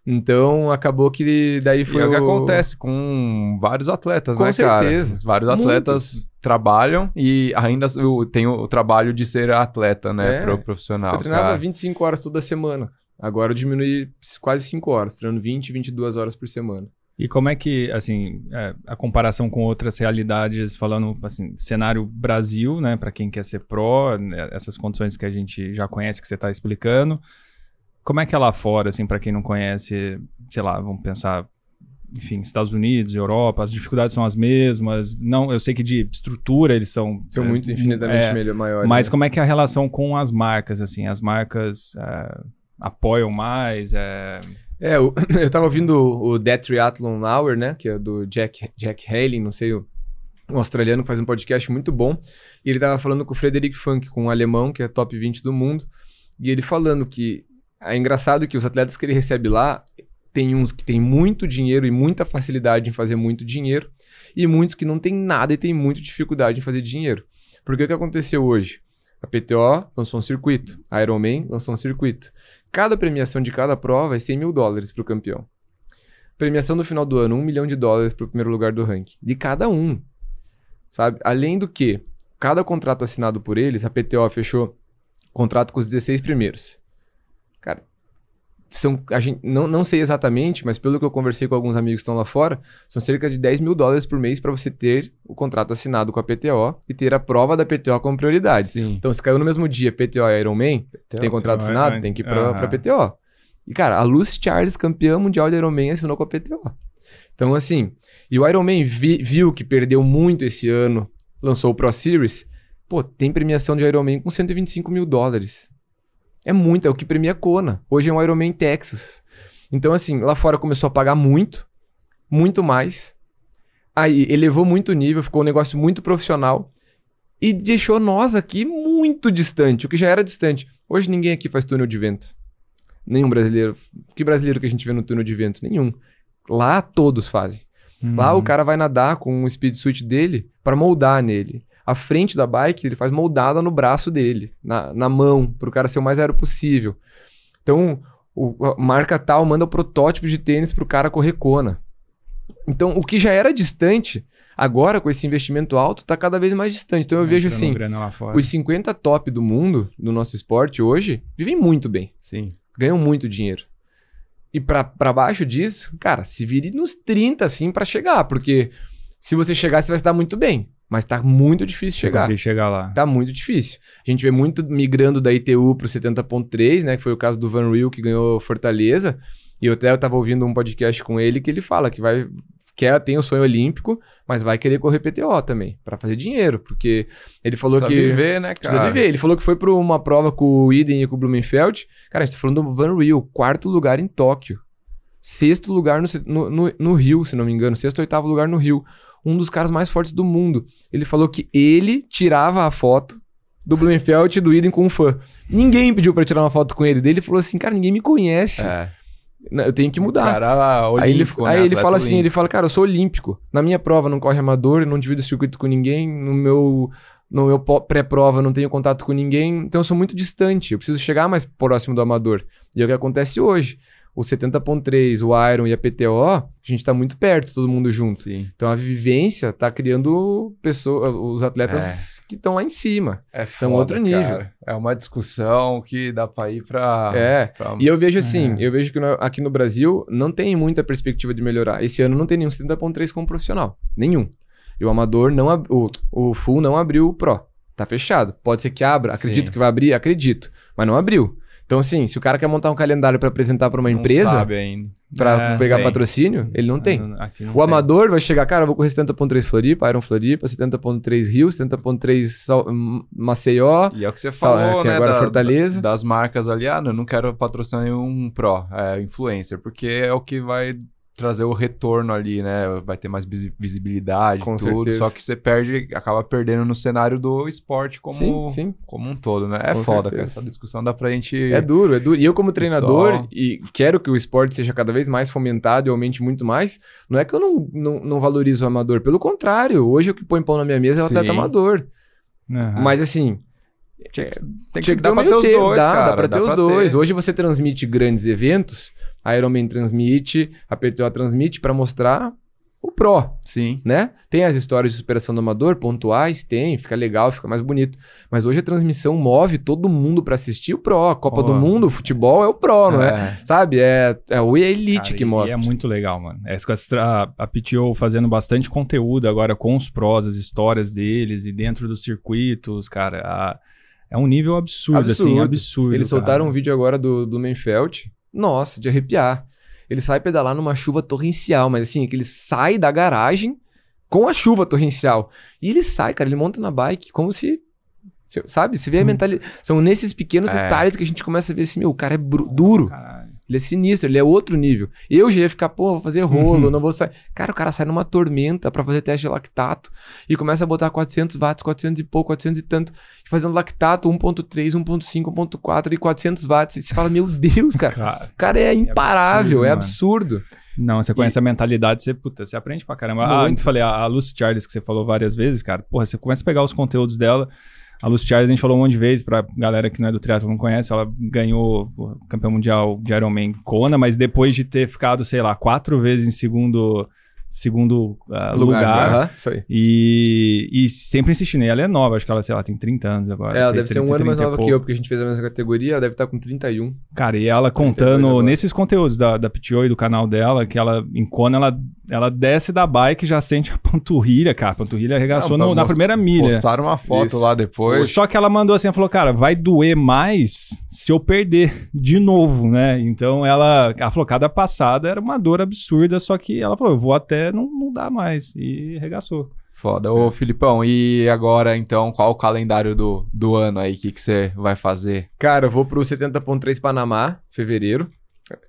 Então acabou que daí foi. E é o que acontece com vários atletas, com né, certeza. cara? Vários Muitos. atletas trabalham e ainda tem o trabalho de ser atleta, né? É. Pro profissional. Eu treinava cara. 25 horas toda semana. Agora eu diminui quase 5 horas, treinando 20, 22 horas por semana. E como é que, assim, é, a comparação com outras realidades, falando, assim, cenário Brasil, né, para quem quer ser pró, né, essas condições que a gente já conhece, que você está explicando, como é que é lá fora, assim, para quem não conhece, sei lá, vamos pensar, enfim, Estados Unidos, Europa, as dificuldades são as mesmas, não, eu sei que de estrutura eles são... São é, muito infinitamente é, melhor, maiores. Mas né? como é que é a relação com as marcas, assim, as marcas... Uh, apoiam mais? É... É, eu, eu tava ouvindo o, Death Triathlon Hour, né? Que é do Jack, Jack Haley, não sei, um australiano que faz um podcast muito bom. E ele tava falando com o Frederick Funk, com um alemão que é top 20 do mundo. E ele falando que é engraçado que os atletas que ele recebe lá tem uns que tem muito dinheiro e muita facilidade em fazer muito dinheiro, e muitos que não tem nada e tem muita dificuldade em fazer dinheiro. Porque o que aconteceu hoje? A PTO lançou um circuito, a Ironman lançou um circuito. Cada premiação de cada prova é 100 mil dólares para o campeão. Premiação no final do ano, 1 milhão de dólares para o primeiro lugar do ranking. De cada um. Sabe? Além do que, cada contrato assinado por eles, a PTO fechou contrato com os 16 primeiros. Cara, são, a gente, não, não sei exatamente, mas pelo que eu conversei com alguns amigos que estão lá fora, são cerca de 10 mil dólares por mês para você ter o contrato assinado com a PTO e ter a prova da PTO como prioridade. Sim. Então, se caiu no mesmo dia PTO e Ironman, você tem contrato assinado, vai... tem que ir para uhum. PTO. E, cara, a Lucy Charles, campeã mundial de Ironman, assinou com a PTO. Então, assim, e o Ironman vi, viu que perdeu muito esse ano, lançou o Pro Series, pô, tem premiação de Ironman com 125 mil dólares. É muito, é o que premia a Kona. Hoje é um Ironman Texas. Então, assim, lá fora começou a pagar muito, muito mais. Aí elevou muito o nível, ficou um negócio muito profissional. E deixou nós aqui muito distante, o que já era distante. Hoje ninguém aqui faz túnel de vento. Nenhum brasileiro. Que brasileiro que a gente vê no túnel de vento? Nenhum. Lá todos fazem. Uhum. Lá o cara vai nadar com o speed suit dele para moldar nele a frente da bike ele faz moldada no braço dele, na, na mão, para o cara ser o mais aero possível. Então, o, marca tal manda o protótipo de tênis para o cara correr cona. Então, o que já era distante, agora com esse investimento alto, está cada vez mais distante. Então, eu Entrando vejo assim: os 50 top do mundo, do nosso esporte hoje, vivem muito bem. Sim. Ganham muito dinheiro. E para baixo disso, cara, se vire nos 30 assim para chegar, porque se você chegar, você vai se dar muito bem. Mas tá muito difícil chegar. Conseguir chegar lá. Tá muito difícil. A gente vê muito migrando da ITU pro 70.3, né? Que foi o caso do Van Riel que ganhou Fortaleza. E eu até estava ouvindo um podcast com ele que ele fala que vai quer é, tem o sonho olímpico, mas vai querer correr PTO também para fazer dinheiro, porque ele falou precisa que viver, né, cara? Precisa viver. Ele falou que foi para uma prova com o Eden e com o Blumenfeld. Cara, a gente tá falando do Van Riel, quarto lugar em Tóquio. Sexto lugar no, no, no Rio, se não me engano. Sexto ou oitavo lugar no Rio um dos caras mais fortes do mundo. Ele falou que ele tirava a foto do Blumenfeld e do Idem com um fã. Ninguém pediu para tirar uma foto com ele. dele. ele falou assim, cara, ninguém me conhece. É. Eu tenho que mudar. Cara, olímpico, aí ele, né? aí ele fala assim, olímpico. ele fala, cara, eu sou olímpico. Na minha prova não corre amador, não divido o circuito com ninguém, no meu no meu pré-prova não tenho contato com ninguém, então eu sou muito distante, eu preciso chegar mais próximo do amador. E é o que acontece hoje o 70.3, o Iron e a PTO, a gente tá muito perto, todo mundo junto. Sim. Então a vivência tá criando pessoas, os atletas é. que estão lá em cima. É foda, São outro nível. Cara. É uma discussão que dá para ir para É. Pra... E eu vejo assim, é. eu vejo que aqui no Brasil não tem muita perspectiva de melhorar. Esse ano não tem nenhum 70.3 como profissional, nenhum. E o amador não ab... o, o full não abriu o pro. Tá fechado. Pode ser que abra, acredito Sim. que vai abrir, acredito, mas não abriu. Então, assim, se o cara quer montar um calendário para apresentar para uma não empresa, para é, pegar patrocínio, ele não é, tem. Não, o amador vai chegar, cara, vou correr 70.3 Floripa, Iron Floripa, 70.3 Rio, 70.3 Maceió. E é o que você é, falou, que né? Agora é da, Fortaleza. Das marcas ali, ah, não, eu não quero patrocinar nenhum pro, é, influencer, porque é o que vai trazer o retorno ali, né? Vai ter mais visibilidade, Com tudo. Certeza. Só que você perde, acaba perdendo no cenário do esporte como, sim, sim. como um todo, né? É Com foda, cara. Essa discussão dá pra gente. É duro, é duro. E eu, como treinador, só... e quero que o esporte seja cada vez mais fomentado e aumente muito mais. Não é que eu não, não, não valorizo o amador, pelo contrário, hoje o que põe pão na minha mesa é o atleta amador. Uhum. Mas assim, tinha que, é, tem que, que, dar para ter os dois, dá, cara. Dá para ter dá os dois. Ter. Hoje você transmite grandes eventos a Man transmite, a PTO transmite para mostrar o pró. Sim. Né? Tem as histórias de superação do amador, pontuais, tem, fica legal, fica mais bonito. Mas hoje a transmissão move todo mundo para assistir o pró. A Copa oh. do Mundo, o futebol é o pró, não é? é? Sabe? É, é o elite Cara, que é mostra. é muito legal, mano. É, a, PTO fazendo bastante conteúdo agora com os prós, as histórias deles e dentro dos circuitos, cara. A, é um nível absurdo, absurdo. assim, absurdo. Eles cara. soltaram um vídeo agora do, do nossa, de arrepiar. Ele sai pedalar numa chuva torrencial, mas assim, é que ele sai da garagem com a chuva torrencial. E ele sai, cara, ele monta na bike como se. Sabe? Você vê a uhum. mentalidade. São nesses pequenos é. detalhes que a gente começa a ver assim, meu, o cara é duro. Caralho. Ele é sinistro, ele é outro nível. Eu já ia ficar, pô, vou fazer uhum. rolo, uhum. não vou sair. Cara, o cara sai numa tormenta para fazer teste de lactato e começa a botar 400 watts, 400 e pouco, 400 e tanto, fazendo lactato 1.3, 1.5, 1.4 e 400 watts. E você fala, meu Deus, cara. cara, cara é, é imparável, é absurdo. É absurdo. Não, você conhece e... a mentalidade, você, puta, você aprende pra caramba. Ah, Muito. Ah, eu falei, a, a Lucy Charles, que você falou várias vezes, cara, porra, você começa a pegar os conteúdos dela. A Lucy Charles a gente falou um monte de vezes pra galera que não é do triatlo não conhece, ela ganhou o campeão mundial de Ironman Kona, mas depois de ter ficado, sei lá, quatro vezes em segundo segundo uh, lugar. Né? lugar. Uh -huh, isso aí. E, e sempre insistindo. ela é nova, acho que ela, sei lá, tem 30 anos agora. É, ela deve 30, ser um ano mais nova que eu, porque a gente fez a mesma categoria, ela deve estar tá com 31. Cara, e ela contando nesses conteúdos da, da PTO e do canal dela, que ela, em Kona, ela ela desce da bike já sente a panturrilha, cara. A panturrilha arregaçou Não, no, na primeira milha. Postaram uma foto Isso. lá depois. Só que ela mandou assim, ela falou, cara, vai doer mais se eu perder de novo, né? Então ela, a flocada passada era uma dor absurda, só que ela falou, eu vou até não, não dar mais. E arregaçou. Foda. Ô, é. Filipão, e agora então, qual o calendário do, do ano aí? O que você vai fazer? Cara, eu vou pro 70.3 Panamá, fevereiro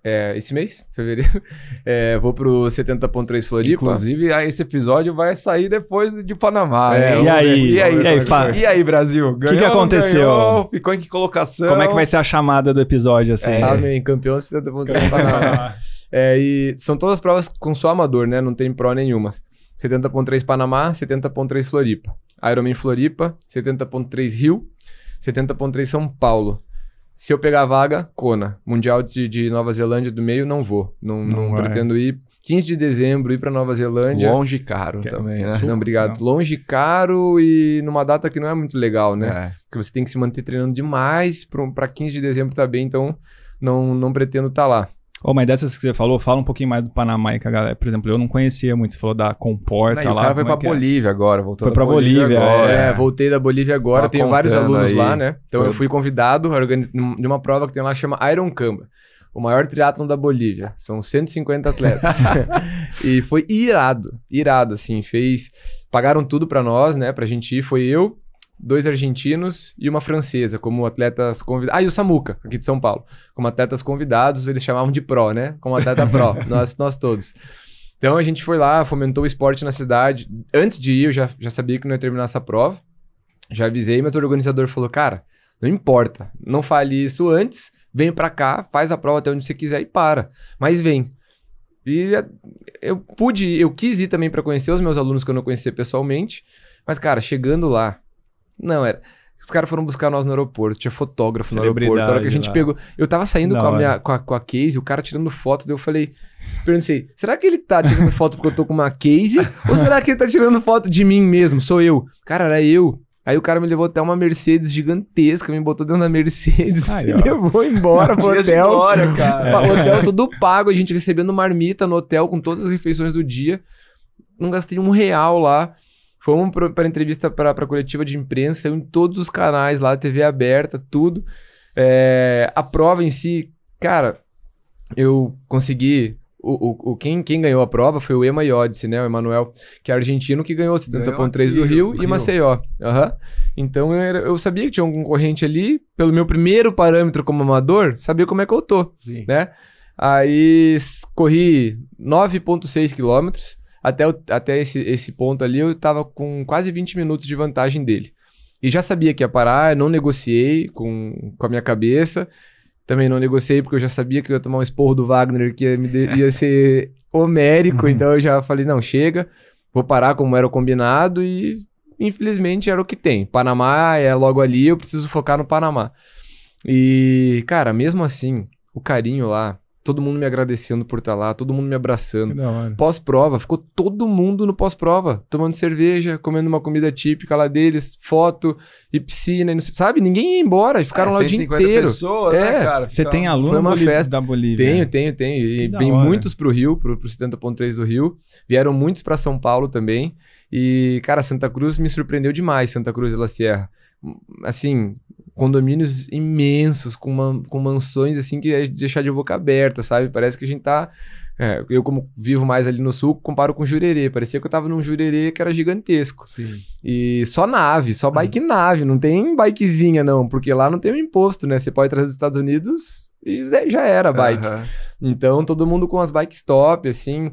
é, esse mês, fevereiro, é, vou pro 70.3 Floripa. Inclusive, aí, esse episódio vai sair depois de Panamá. É, né? e, aí, e, aí, e, aí, E aí, Brasil? O que, que aconteceu? Ganhou, ficou em que colocação? Como é que vai ser a chamada do episódio, assim? É, amém, campeão 70.3 Panamá. É, e são todas provas com só amador, né? Não tem pró nenhuma. 70.3 Panamá, 70.3 Floripa. Ironman Floripa, 70.3 Rio, 70.3 São Paulo. Se eu pegar a vaga, Kona. Mundial de, de Nova Zelândia do meio, não vou. Não, não, não pretendo ir. 15 de dezembro, ir para Nova Zelândia. Longe e caro que é também, né? não, obrigado. Não. Né? Longe e caro e numa data que não é muito legal, né? É. Que você tem que se manter treinando demais. Para 15 de dezembro tá bem, então não, não pretendo estar tá lá. Oh, mas dessas que você falou, fala um pouquinho mais do Panamá e que a galera. Por exemplo, eu não conhecia muito. Você falou da Comporta não, lá. O cara foi é pra é Bolívia é? agora, voltou Foi pra Bolívia, Bolívia agora. É. é voltei da Bolívia agora. Eu tenho vários alunos aí. lá, né? Então foi. eu fui convidado de uma prova que tem lá chama Iron Camba o maior triatlon da Bolívia. São 150 atletas. e foi irado, irado, assim. Fez. Pagaram tudo para nós, né? Pra gente ir. Foi eu, dois argentinos e uma francesa como atletas convidados. Ah, e o Samuca, aqui de São Paulo. Como atletas convidados, eles chamavam de pró, né? Como atleta pró, nós, nós todos. Então a gente foi lá, fomentou o esporte na cidade. Antes de ir, eu já, já sabia que não ia terminar essa prova. Já avisei, mas o organizador falou: cara, não importa, não fale isso antes, vem para cá, faz a prova até onde você quiser e para. Mas vem. E eu pude, eu quis ir também para conhecer os meus alunos que eu não conhecia pessoalmente. Mas, cara, chegando lá, não, era. Os caras foram buscar nós no aeroporto, tinha fotógrafo no aeroporto. A hora que a gente lá. pegou. Eu tava saindo com a, minha, com, a, com a case, o cara tirando foto, daí eu falei. Perguntei, será que ele tá tirando foto porque eu tô com uma case? ou será que ele tá tirando foto de mim mesmo? Sou eu. Cara, era eu. Aí o cara me levou até uma Mercedes gigantesca, me botou dentro da Mercedes, Ai, me levou embora pro hotel. Embora, cara. É. Hotel tudo pago, a gente recebendo marmita no hotel com todas as refeições do dia. Não gastei um real lá. Fomos para entrevista para a coletiva de imprensa, em todos os canais lá, TV aberta, tudo. É, a prova em si, cara, eu consegui. O, o, quem, quem ganhou a prova foi o Ema Iodice, né? O Emanuel, que é argentino, que ganhou 70.3 do Rio, Rio e Maceió. Uhum. Então eu, era, eu, sabia que tinha um concorrente ali, pelo meu primeiro parâmetro como amador, sabia como é que eu tô, Sim. né? Aí corri 9.6 quilômetros, até, o, até esse, esse ponto ali, eu tava com quase 20 minutos de vantagem dele. E já sabia que ia parar, não negociei com, com a minha cabeça. Também não negociei porque eu já sabia que eu ia tomar um esporro do Wagner que ia, me de, ia ser homérico. Uhum. então eu já falei: não, chega, vou parar como era o combinado. E infelizmente era o que tem. Panamá é logo ali, eu preciso focar no Panamá. E, cara, mesmo assim, o carinho lá, todo mundo me agradecendo por estar tá lá, todo mundo me abraçando. Pós-prova, ficou todo mundo no pós-prova, tomando cerveja, comendo uma comida típica lá deles, foto e piscina, sabe? Ninguém ia embora, ficaram é, lá o dia inteiro. Pessoas, né, é, né, cara? Você tem aluno uma Bolívia, festa da Bolívia. Tenho, tenho, tenho. E vem muitos pro Rio, pro, pro 70.3 do Rio. Vieram muitos para São Paulo também. E, cara, Santa Cruz me surpreendeu demais, Santa Cruz e La Sierra assim, condomínios imensos, com, uma com mansões assim que é deixar de boca aberta, sabe? Parece que a gente tá. É, eu, como vivo mais ali no sul, comparo com jurerê. Parecia que eu tava num jurerê que era gigantesco. Sim. E só nave, só bike uhum. nave, não tem bikezinha, não, porque lá não tem um imposto, né? Você pode trazer dos Estados Unidos e já era bike. Uhum. Então, todo mundo com as bikes top, assim.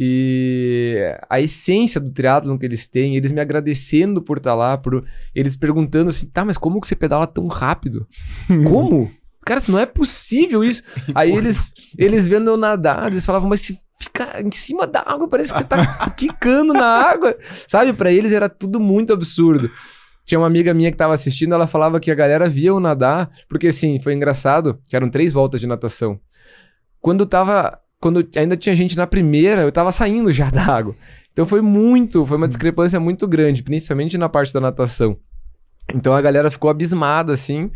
E a essência do triatlon que eles têm, eles me agradecendo por estar tá lá, por eles perguntando assim, tá, mas como que você pedala tão rápido? como? Cara, não é possível isso. Aí eles, eles vendo eu nadar, eles falavam, mas se fica em cima da água, parece que você tá quicando na água. Sabe, para eles era tudo muito absurdo. Tinha uma amiga minha que tava assistindo, ela falava que a galera via eu nadar, porque assim, foi engraçado, que eram três voltas de natação. Quando tava quando ainda tinha gente na primeira, eu tava saindo já da água. Então foi muito, foi uma uhum. discrepância muito grande, principalmente na parte da natação. Então a galera ficou abismada, assim.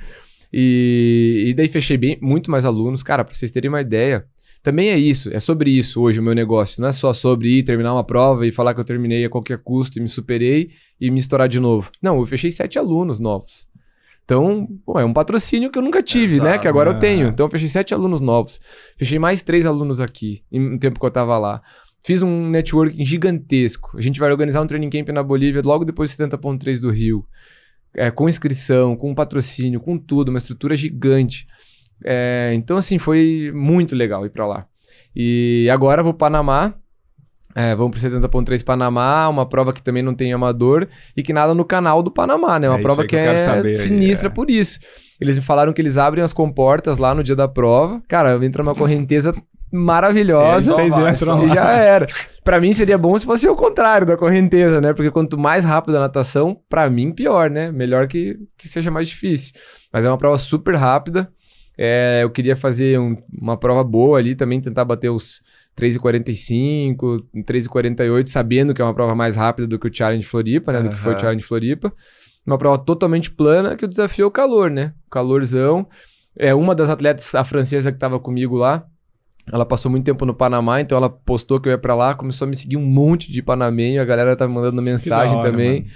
E, e daí fechei bem, muito mais alunos. Cara, pra vocês terem uma ideia, também é isso, é sobre isso hoje o meu negócio. Não é só sobre ir terminar uma prova e falar que eu terminei a qualquer custo e me superei e me estourar de novo. Não, eu fechei sete alunos novos. Então, pô, é um patrocínio que eu nunca tive, Exato, né? Que agora é. eu né? tenho. Então, eu fechei sete alunos novos. Fechei mais três alunos aqui, no tempo que eu estava lá. Fiz um networking gigantesco. A gente vai organizar um training camp na Bolívia logo depois do 70.3 do Rio. É, com inscrição, com patrocínio, com tudo, uma estrutura gigante. É, então, assim, foi muito legal ir para lá. E agora vou para Panamá é, vamos pro 70.3 Panamá, uma prova que também não tem amador e que nada no canal do Panamá, né? Uma é prova que, que é saber, sinistra é. por isso. Eles me falaram que eles abrem as comportas lá no dia da prova. Cara, entra uma correnteza maravilhosa. Vocês é, entram e já era. Para mim seria bom se fosse o contrário da correnteza, né? Porque quanto mais rápido a natação, para mim pior, né? Melhor que, que seja mais difícil. Mas é uma prova super rápida. É, eu queria fazer um, uma prova boa ali também, tentar bater os 3h45, 3h48, sabendo que é uma prova mais rápida do que o Challenge Floripa, né? Uhum. Do que foi o Challenge Floripa. Uma prova totalmente plana que o desafio é o calor, né? O calorzão. É uma das atletas, a francesa que estava comigo lá, ela passou muito tempo no Panamá, então ela postou que eu ia para lá, começou a me seguir um monte de panamenho, a galera tá me mandando mensagem hora, também. Mano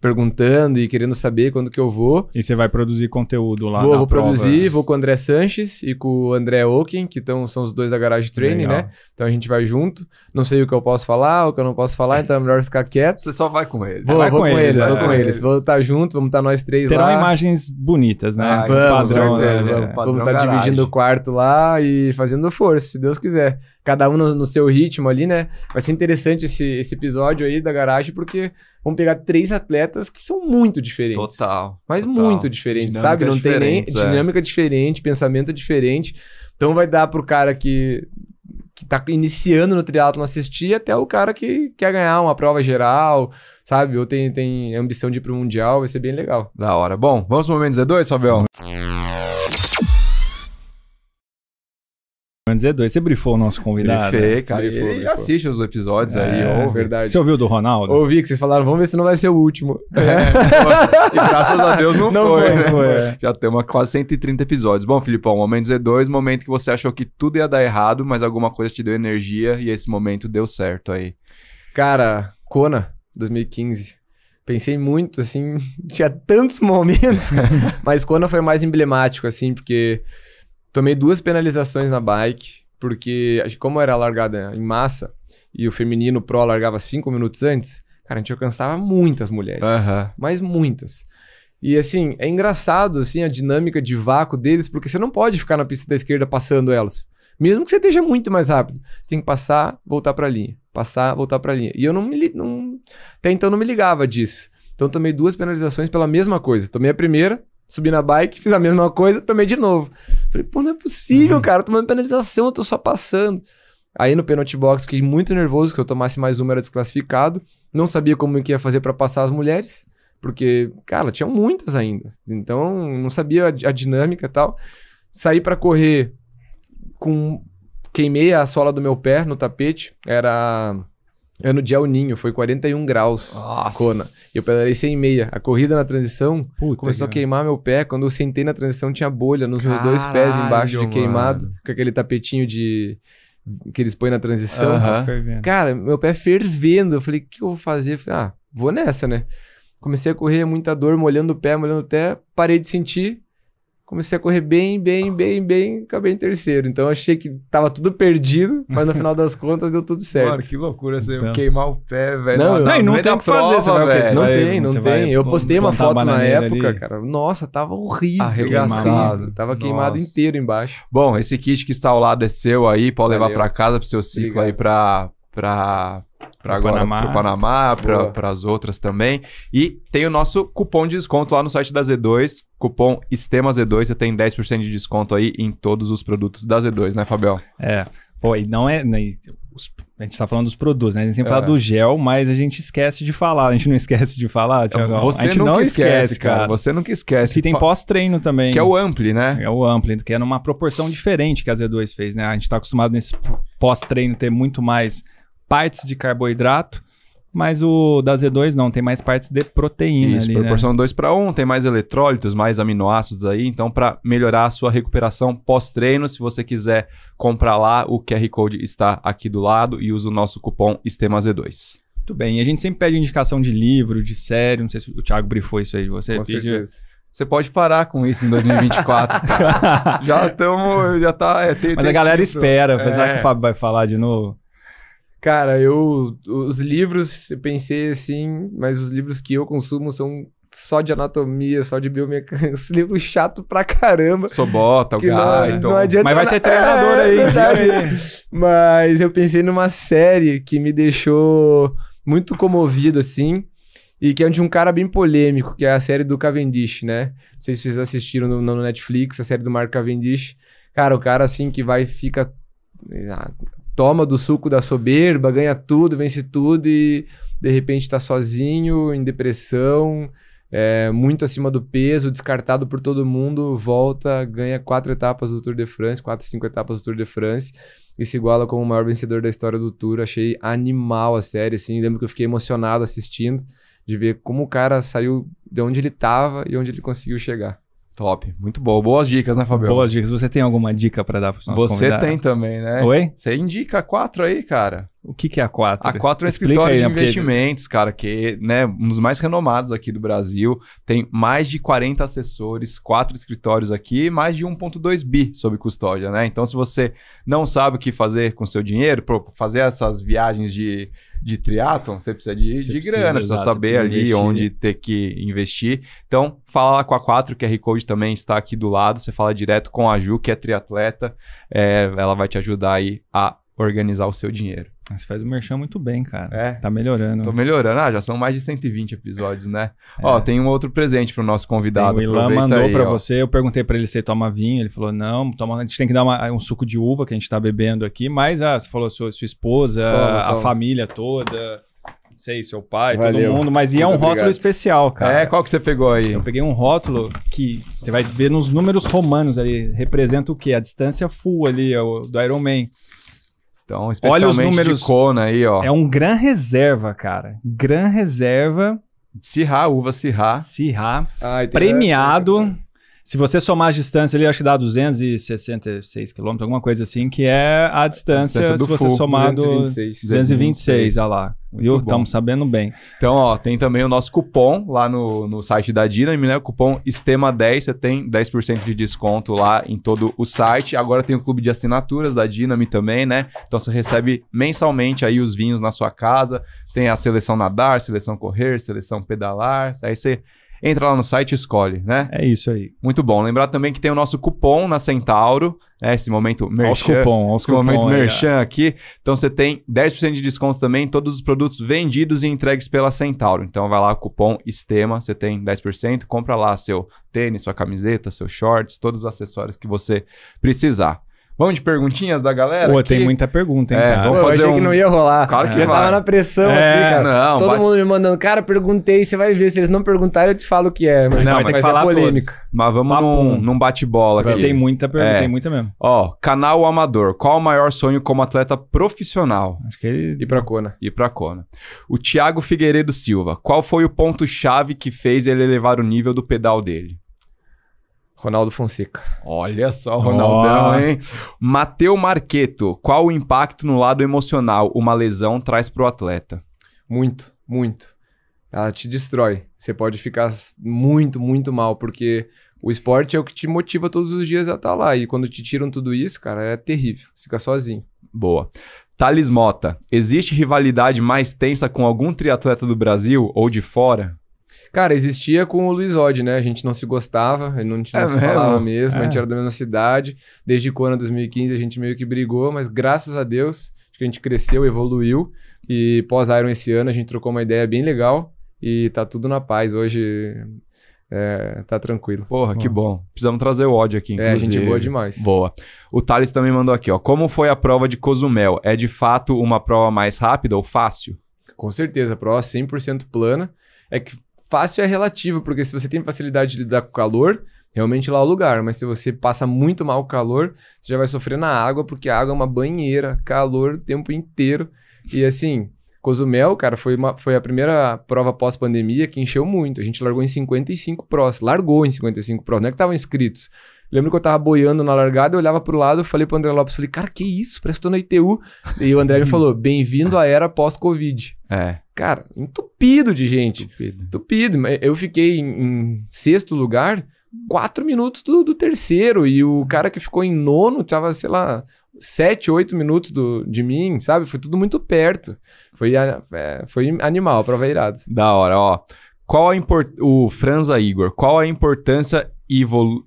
perguntando e querendo saber quando que eu vou. E você vai produzir conteúdo lá vou, vou produzir, vou com o André Sanches e com o André Oken, que tão, são os dois da Garage Training, Legal. né? Então a gente vai junto. Não sei o que eu posso falar, o que eu não posso falar, então é melhor ficar quieto. Você só vai com eles. Vou, vai vou com, eles, é. vou com eles. Vou estar tá junto, vamos estar tá nós três Terão lá. Terão imagens bonitas, né? Ah, vamos, padrão, certeza, né? vamos, vamos estar tá dividindo o quarto lá e fazendo força, se Deus quiser. Cada um no, no seu ritmo ali, né? Vai ser interessante esse, esse episódio aí da Garage, porque vamos pegar três atletas que são muito diferentes. Total. Mas total. muito diferentes, dinâmica sabe? Não tem nem é. dinâmica diferente, pensamento diferente. Então vai dar pro cara que que tá iniciando no triatlo assistir até o cara que quer ganhar uma prova geral, sabe? Ou tem, tem ambição de ir pro mundial, vai ser bem legal. Da hora. Bom, vamos pro momento Z2, Fabião. Antes é dois. Você brifou o nosso convidado? Né? Brifei, cara. Brifou, ele brifou. assiste os episódios é, aí, É verdade. Você ouviu do Ronaldo? Ouvi que vocês falaram, vamos ver se não vai ser o último. É, e graças a Deus não, não foi, foi, né? foi é. Já temos quase 130 episódios. Bom, Filipão, momento Z2, momento que você achou que tudo ia dar errado, mas alguma coisa te deu energia e esse momento deu certo aí. Cara, Kona, 2015. Pensei muito, assim, tinha tantos momentos, mas Kona foi mais emblemático, assim, porque Tomei duas penalizações na bike, porque como era largada em massa e o feminino pro largava cinco minutos antes, cara, a gente alcançava muitas mulheres. Uhum. Mas muitas. E assim, é engraçado assim a dinâmica de vácuo deles, porque você não pode ficar na pista da esquerda passando elas. Mesmo que você esteja muito mais rápido, você tem que passar, voltar para a linha, passar, voltar para a linha. E eu não me não até então não me ligava disso. Então tomei duas penalizações pela mesma coisa. Tomei a primeira, Subi na bike, fiz a mesma coisa, tomei de novo. Falei, pô, não é possível, uhum. cara. tomando penalização, eu tô só passando. Aí no penalty box fiquei muito nervoso que eu tomasse mais uma era desclassificado. Não sabia como que ia fazer para passar as mulheres, porque, cara, tinham muitas ainda. Então, não sabia a, a dinâmica e tal. Saí para correr com queimei a sola do meu pé no tapete. Era Ano é de El Ninho, foi 41 graus. Nossa. E Eu pedalei 100 e meia. A corrida na transição Puta começou que... a queimar meu pé. Quando eu sentei na transição, tinha bolha nos Caralho, meus dois pés embaixo de queimado, mano. com aquele tapetinho de. que eles põem na transição. Uhum. Cara, meu pé fervendo. Eu falei, o que eu vou fazer? Eu falei, ah, vou nessa, né? Comecei a correr, muita dor, molhando o pé, molhando o pé. Parei de sentir comecei a correr bem, bem, bem, bem, acabei em terceiro. Então achei que tava tudo perdido, mas no final das contas deu tudo certo. Mano, que loucura você então... queimar o pé, velho. Não, não, não, não tem o que fazer, você é vai, Não tem, não tem. eu postei uma foto na época, ali. cara. Nossa, tava horrível. Arregaçado. Tava Nossa. queimado inteiro embaixo. Bom, esse kit que está ao lado é seu aí, pode Valeu. levar para casa pro seu ciclo Obrigado. aí para para o Panamá. pro Panamá, para as outras também. E tem o nosso cupom de desconto lá no site da Z2, cupom Estema Z2, você tem 10% de desconto aí em todos os produtos da Z2, né, Fabião? É. Pô, e não é. Né, os, a gente está falando dos produtos, né? A gente sempre é. fala do gel, mas a gente esquece de falar. A gente não esquece de falar, é, Tiagão. Você a gente nunca não esquece, esquece cara. cara. Você nunca esquece. Que tem pós-treino também. Que é o Ampli, né? É o Ampli, que é numa proporção diferente que a Z2 fez, né? A gente está acostumado nesse pós-treino ter muito mais partes de carboidrato, mas o da Z2 não, tem mais partes de proteína. Isso, ali, né? proporção né? 2 para 1, tem mais eletrólitos, mais aminoácidos aí. Então, para melhorar a sua recuperação pós-treino, se você quiser comprar lá, o QR Code está aqui do lado e usa o nosso cupom STEMA Z2. Muito bem, e a gente sempre pede indicação de livro, de série, não sei se o Thiago brifou isso aí de você. Com pediu. Você pode parar com isso em 2024. já estamos. Já tá. É, tem, Mas tem a galera espera, apesar é. que o Fábio vai falar de novo. Cara, eu. Os livros, eu pensei assim, mas os livros que eu consumo são só de anatomia, só de biomecânica. Esse livro chato pra caramba. bota, o gato. Não então. Mas vai ter é, treinador é, aí, verdade. Mas eu pensei numa série que me deixou muito comovido, assim. E que é de um cara bem polêmico, que é a série do Cavendish, né? Não sei se vocês assistiram no, no Netflix, a série do Mark Cavendish. Cara, o cara, assim, que vai fica ah, toma do suco da soberba, ganha tudo, vence tudo e de repente está sozinho, em depressão, é, muito acima do peso, descartado por todo mundo, volta, ganha quatro etapas do Tour de France, quatro, cinco etapas do Tour de France e se iguala como o maior vencedor da história do Tour. Achei animal a série, assim, lembro que eu fiquei emocionado assistindo de ver como o cara saiu de onde ele estava e onde ele conseguiu chegar. Top, muito bom. Boas dicas, né, Fabio? Boas dicas. Você tem alguma dica para dar para os nossos Você tem também, né? Oi? Você indica a aí, cara. O que, que é a quatro? A quatro é um escritório aí, de né, investimentos, cara, que é né, um dos mais renomados aqui do Brasil. Tem mais de 40 assessores, quatro escritórios aqui, mais de 1.2 bi sob custódia, né? Então, se você não sabe o que fazer com seu dinheiro, fazer essas viagens de de triatlon, você precisa de, você de precisa grana, precisa, saber precisa ali investir. onde ter que investir. Então, fala lá com a 4, o QR Code também está aqui do lado. Você fala direto com a Ju, que é triatleta. É, ela vai te ajudar aí a organizar o seu dinheiro. Você faz o merchan muito bem, cara. É. Tá melhorando. Tô melhorando. Ah, já são mais de 120 episódios, né? É. Ó, tem um outro presente pro nosso convidado. Tem, o Ilan mandou para você. Eu perguntei para ele se ele toma vinho. Ele falou, não, toma, a gente tem que dar uma, um suco de uva que a gente tá bebendo aqui. Mas, ah, você falou sua, sua esposa, toma, a família toda sei, seu pai, Valeu. todo mundo, mas e é um obrigado. rótulo especial, cara. É, qual que você pegou aí? Eu peguei um rótulo que você vai ver nos números romanos ali, representa o quê? A distância full ali é do Iron Man. Então, especialmente Olha os números, de Kona aí, ó. É um gran reserva, cara. Gran reserva. Sirra, uva Sirra. Sirra. Ai, premiado. Se você somar as distâncias ali, acho que dá 266 quilômetros, alguma coisa assim, que é a distância, a distância se você somar 226. 226, olha lá. viu? Estamos sabendo bem. Então, ó, tem também o nosso cupom lá no, no site da Dyname, né? O cupom STEMA10, você tem 10% de desconto lá em todo o site. Agora tem o clube de assinaturas da Dyname também, né? Então você recebe mensalmente aí os vinhos na sua casa. Tem a seleção nadar, seleção correr, seleção pedalar. Aí você entra lá no site e escolhe, né? É isso aí. Muito bom. Lembrar também que tem o nosso cupom na Centauro, né? Esse momento merchan. Aos cupom, aos esse cupom, momento é. merchan aqui. Então você tem 10% de desconto também em todos os produtos vendidos e entregues pela Centauro. Então vai lá, cupom Estema, você tem 10%, compra lá seu tênis, sua camiseta, seus shorts, todos os acessórios que você precisar. Vamos de perguntinhas da galera? Pô, tem muita pergunta, hein, é, cara? Vamos Pô, fazer eu achei um... que não ia rolar. Claro que é. Eu tava na pressão é, aqui, cara. Não, Todo bate... mundo me mandando, cara, perguntei, você vai ver. Se eles não perguntarem, eu te falo o que é. Mas não, vai ter que é falar é polêmica. Todos. Mas vamos num, num bate-bola aqui. Tem muita pergunta, é. tem muita mesmo. Ó, canal Amador. Qual o maior sonho como atleta profissional? Acho que ele... Ir pra Kona. Ir pra Kona. O Thiago Figueiredo Silva. Qual foi o ponto-chave que fez ele elevar o nível do pedal dele? Ronaldo Fonseca. Olha só, Ronaldão, oh. hein? Matheus Marqueto, qual o impacto no lado emocional uma lesão traz para o atleta? Muito, muito. Ela te destrói. Você pode ficar muito, muito mal, porque o esporte é o que te motiva todos os dias a estar tá lá. E quando te tiram tudo isso, cara, é terrível. Você fica sozinho. Boa. Thales Mota, existe rivalidade mais tensa com algum triatleta do Brasil ou de fora? Cara, existia com o Luiz Odd, né? A gente não se gostava, a gente é não, é se mesmo? falava mesmo, é. a gente é. era da mesma cidade. Desde quando, 2015, a gente meio que brigou, mas graças a Deus, acho que a gente cresceu, evoluiu. E pós-Iron esse ano, a gente trocou uma ideia bem legal e tá tudo na paz. Hoje é, tá tranquilo. Porra, que bom. Precisamos trazer o Odd aqui, é, inclusive. É, gente boa demais. Boa. O Thales também mandou aqui, ó. Como foi a prova de Cozumel? É de fato uma prova mais rápida ou fácil? Com certeza, a prova 100% plana. É que fácil é relativo, porque se você tem facilidade de lidar com calor, realmente lá é o lugar. Mas se você passa muito mal o calor, você já vai sofrer na água, porque a água é uma banheira, calor o tempo inteiro. E assim, Cozumel, cara, foi, uma, foi a primeira prova pós-pandemia que encheu muito. A gente largou em 55 prós. Largou em 55 prós. Não é que estavam inscritos. Lembro que eu tava boiando na largada, eu olhava pro lado, eu falei pro André Lopes, falei, cara, que isso? Parece que tô na ITU. E o André me falou, bem-vindo à era pós-Covid. É. Cara, entupido de gente. Entupido. entupido. Eu fiquei em, em sexto lugar, quatro minutos do, do, terceiro. E o cara que ficou em nono tava, sei lá, sete, oito minutos do, de mim, sabe? Foi tudo muito perto. Foi, é, foi animal, prova é irada. Da hora, ó. Qual a import... O Franza Igor, qual a importância e evolu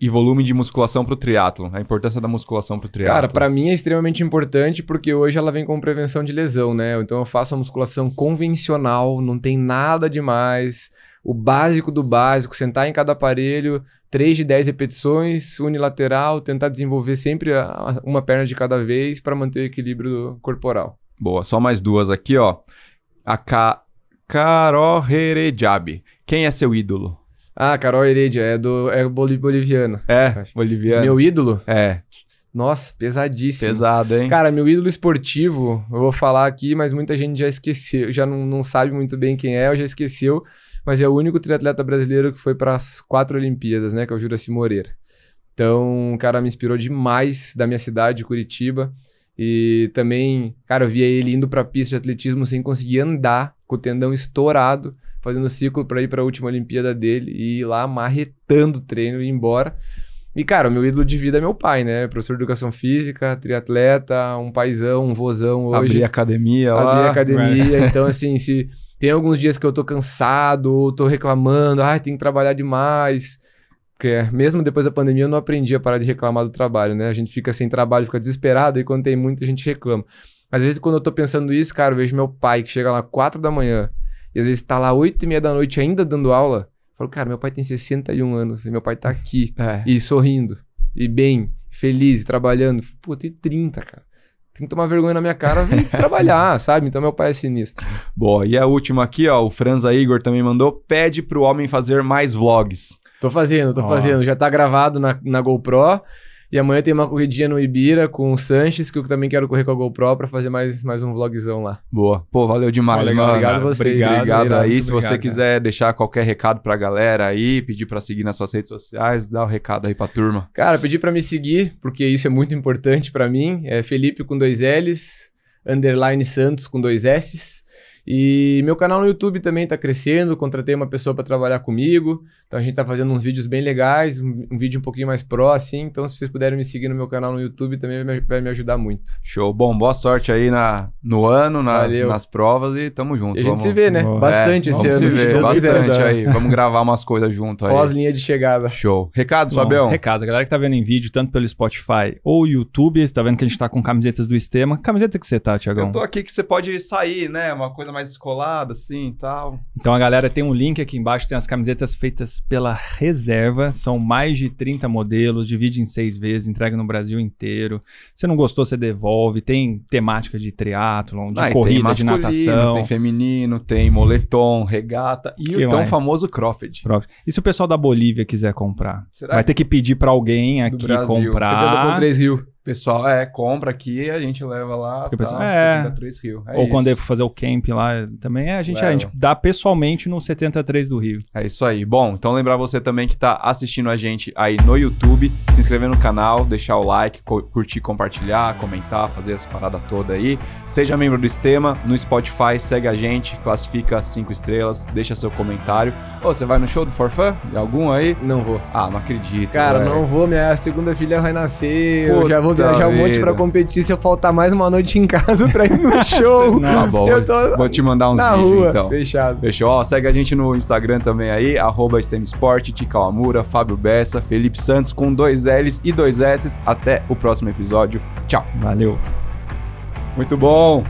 e volume de musculação para o triatlo, a importância da musculação para o triatlo. Cara, para mim é extremamente importante porque hoje ela vem com prevenção de lesão, né? Então eu faço a musculação convencional, não tem nada demais, o básico do básico, sentar em cada aparelho, 3 de 10 repetições, unilateral, tentar desenvolver sempre uma perna de cada vez para manter o equilíbrio corporal. Boa, só mais duas aqui, ó. A Ka Carol Quem é seu ídolo? Ah, Carol Heredia, é do é boliviano. É, boliviano. Meu ídolo? É. Nossa, pesadíssimo. Pesado, hein? Cara, meu ídolo esportivo, eu vou falar aqui, mas muita gente já esqueceu, já não, não sabe muito bem quem é, ou já esqueceu, mas é o único triatleta brasileiro que foi para as quatro Olimpíadas, né, que é o Juraci Moreira. Então, o cara me inspirou demais da minha cidade, Curitiba. E também, cara, eu via ele indo a pista de atletismo sem conseguir andar, com o tendão estourado fazendo ciclo para ir para a última Olimpíada dele e ir lá marretando o treino e ir embora. E, cara, o meu ídolo de vida é meu pai, né? Professor de educação física, triatleta, um paizão, um vozão hoje. Abrir academia Abri lá. Abrir academia. Então, assim, se tem alguns dias que eu tô cansado, ou tô reclamando, ai, ah, tem que trabalhar demais. Porque é, mesmo depois da pandemia eu não aprendi a parar de reclamar do trabalho, né? A gente fica sem trabalho, fica desesperado, e quando tem muito, a gente reclama. Às vezes, quando eu tô pensando isso, cara, eu vejo meu pai que chega lá quatro da manhã, e às vezes tá lá 8 e meia da noite ainda dando aula, eu falo, cara, meu pai tem 61 anos, e meu pai tá aqui, é. e sorrindo, e bem, feliz, trabalhando. Pô, tem 30, cara. Tem que tomar vergonha na minha cara e trabalhar, sabe? Então meu pai é sinistro. bom e a última aqui, ó, o Franza Igor também mandou, pede pro homem fazer mais vlogs. Tô fazendo, tô ó. fazendo. Já tá gravado na, na GoPro. E amanhã tem uma corridinha no Ibira com o Sanches, que eu também quero correr com a GoPro para fazer mais, mais um vlogzão lá. Boa. Pô, valeu demais, valeu, mano. Obrigado a vocês. Obrigado, obrigado aí. se você quiser deixar qualquer recado pra galera aí, pedir para seguir nas suas redes sociais, dá o um recado aí pra turma. Cara, pedir para me seguir, porque isso é muito importante para mim. É Felipe com dois L's, underline Santos com dois S's. E meu canal no YouTube também está crescendo, contratei uma pessoa para trabalhar comigo. Então a gente está fazendo uns vídeos bem legais, um, um, vídeo um pouquinho mais pró, assim. Então se vocês puderem me seguir no meu canal no YouTube também vai me, vai me ajudar muito. Show. Bom, boa sorte aí na, no ano, nas, nas provas e tamo junto. E a gente vamos, se vê, né? Vamos, bastante é, esse vamos ano. Se ver, bastante aí. Vamos gravar umas coisas junto aí. Pós linha de chegada. Show. Recado, Fabião? Recado. A galera que tá vendo em vídeo, tanto pelo Spotify ou YouTube, você tá vendo que a gente tá com camisetas do Estema. Camiseta que você tá, Tiagão? Eu tô aqui que você pode sair, né? Uma coisa mais escolado assim e tal. Então a galera tem um link aqui embaixo, tem as camisetas feitas pela reserva. São mais de 30 modelos, divide em seis vezes, entrega no Brasil inteiro. Se não gostou, você devolve. Tem temática de triatlon, de ah, corrida, de natação. Tem feminino, tem moletom, regata e que o tão mais? famoso cropped. cropped. E se o pessoal da Bolívia quiser comprar? Será Vai que... ter que pedir para alguém aqui comprar. Você Três Rio pessoal é, compra aqui a gente leva lá. tá, é. 73 Rio. É Ou isso. quando eu for fazer o camp lá também, a gente, a gente dá pessoalmente no 73 do Rio. É isso aí. Bom, então lembrar você também que está assistindo a gente aí no YouTube, se inscrever no canal, deixar o like, curtir, compartilhar, comentar, fazer essa parada toda aí. Seja membro do Sistema, no Spotify, segue a gente, classifica cinco estrelas, deixa seu comentário. Ô, você vai no show do Forfã? algum aí? Não vou. Ah, não acredito. Cara, véio. não vou. Minha segunda filha vai nascer. Pô, eu já vou viajar um monte pra competir. Se eu faltar mais uma noite em casa para ir no show. Não, tá bom. Tô... Vou te mandar uns vídeos, rua. então. Fechado. Fechou? Ó, segue a gente no Instagram também aí, arroba STEMSport, Ticalmura, Fábio Bessa, Felipe Santos com dois L's e dois S's. Até o próximo episódio. Tchau. Valeu. Muito bom.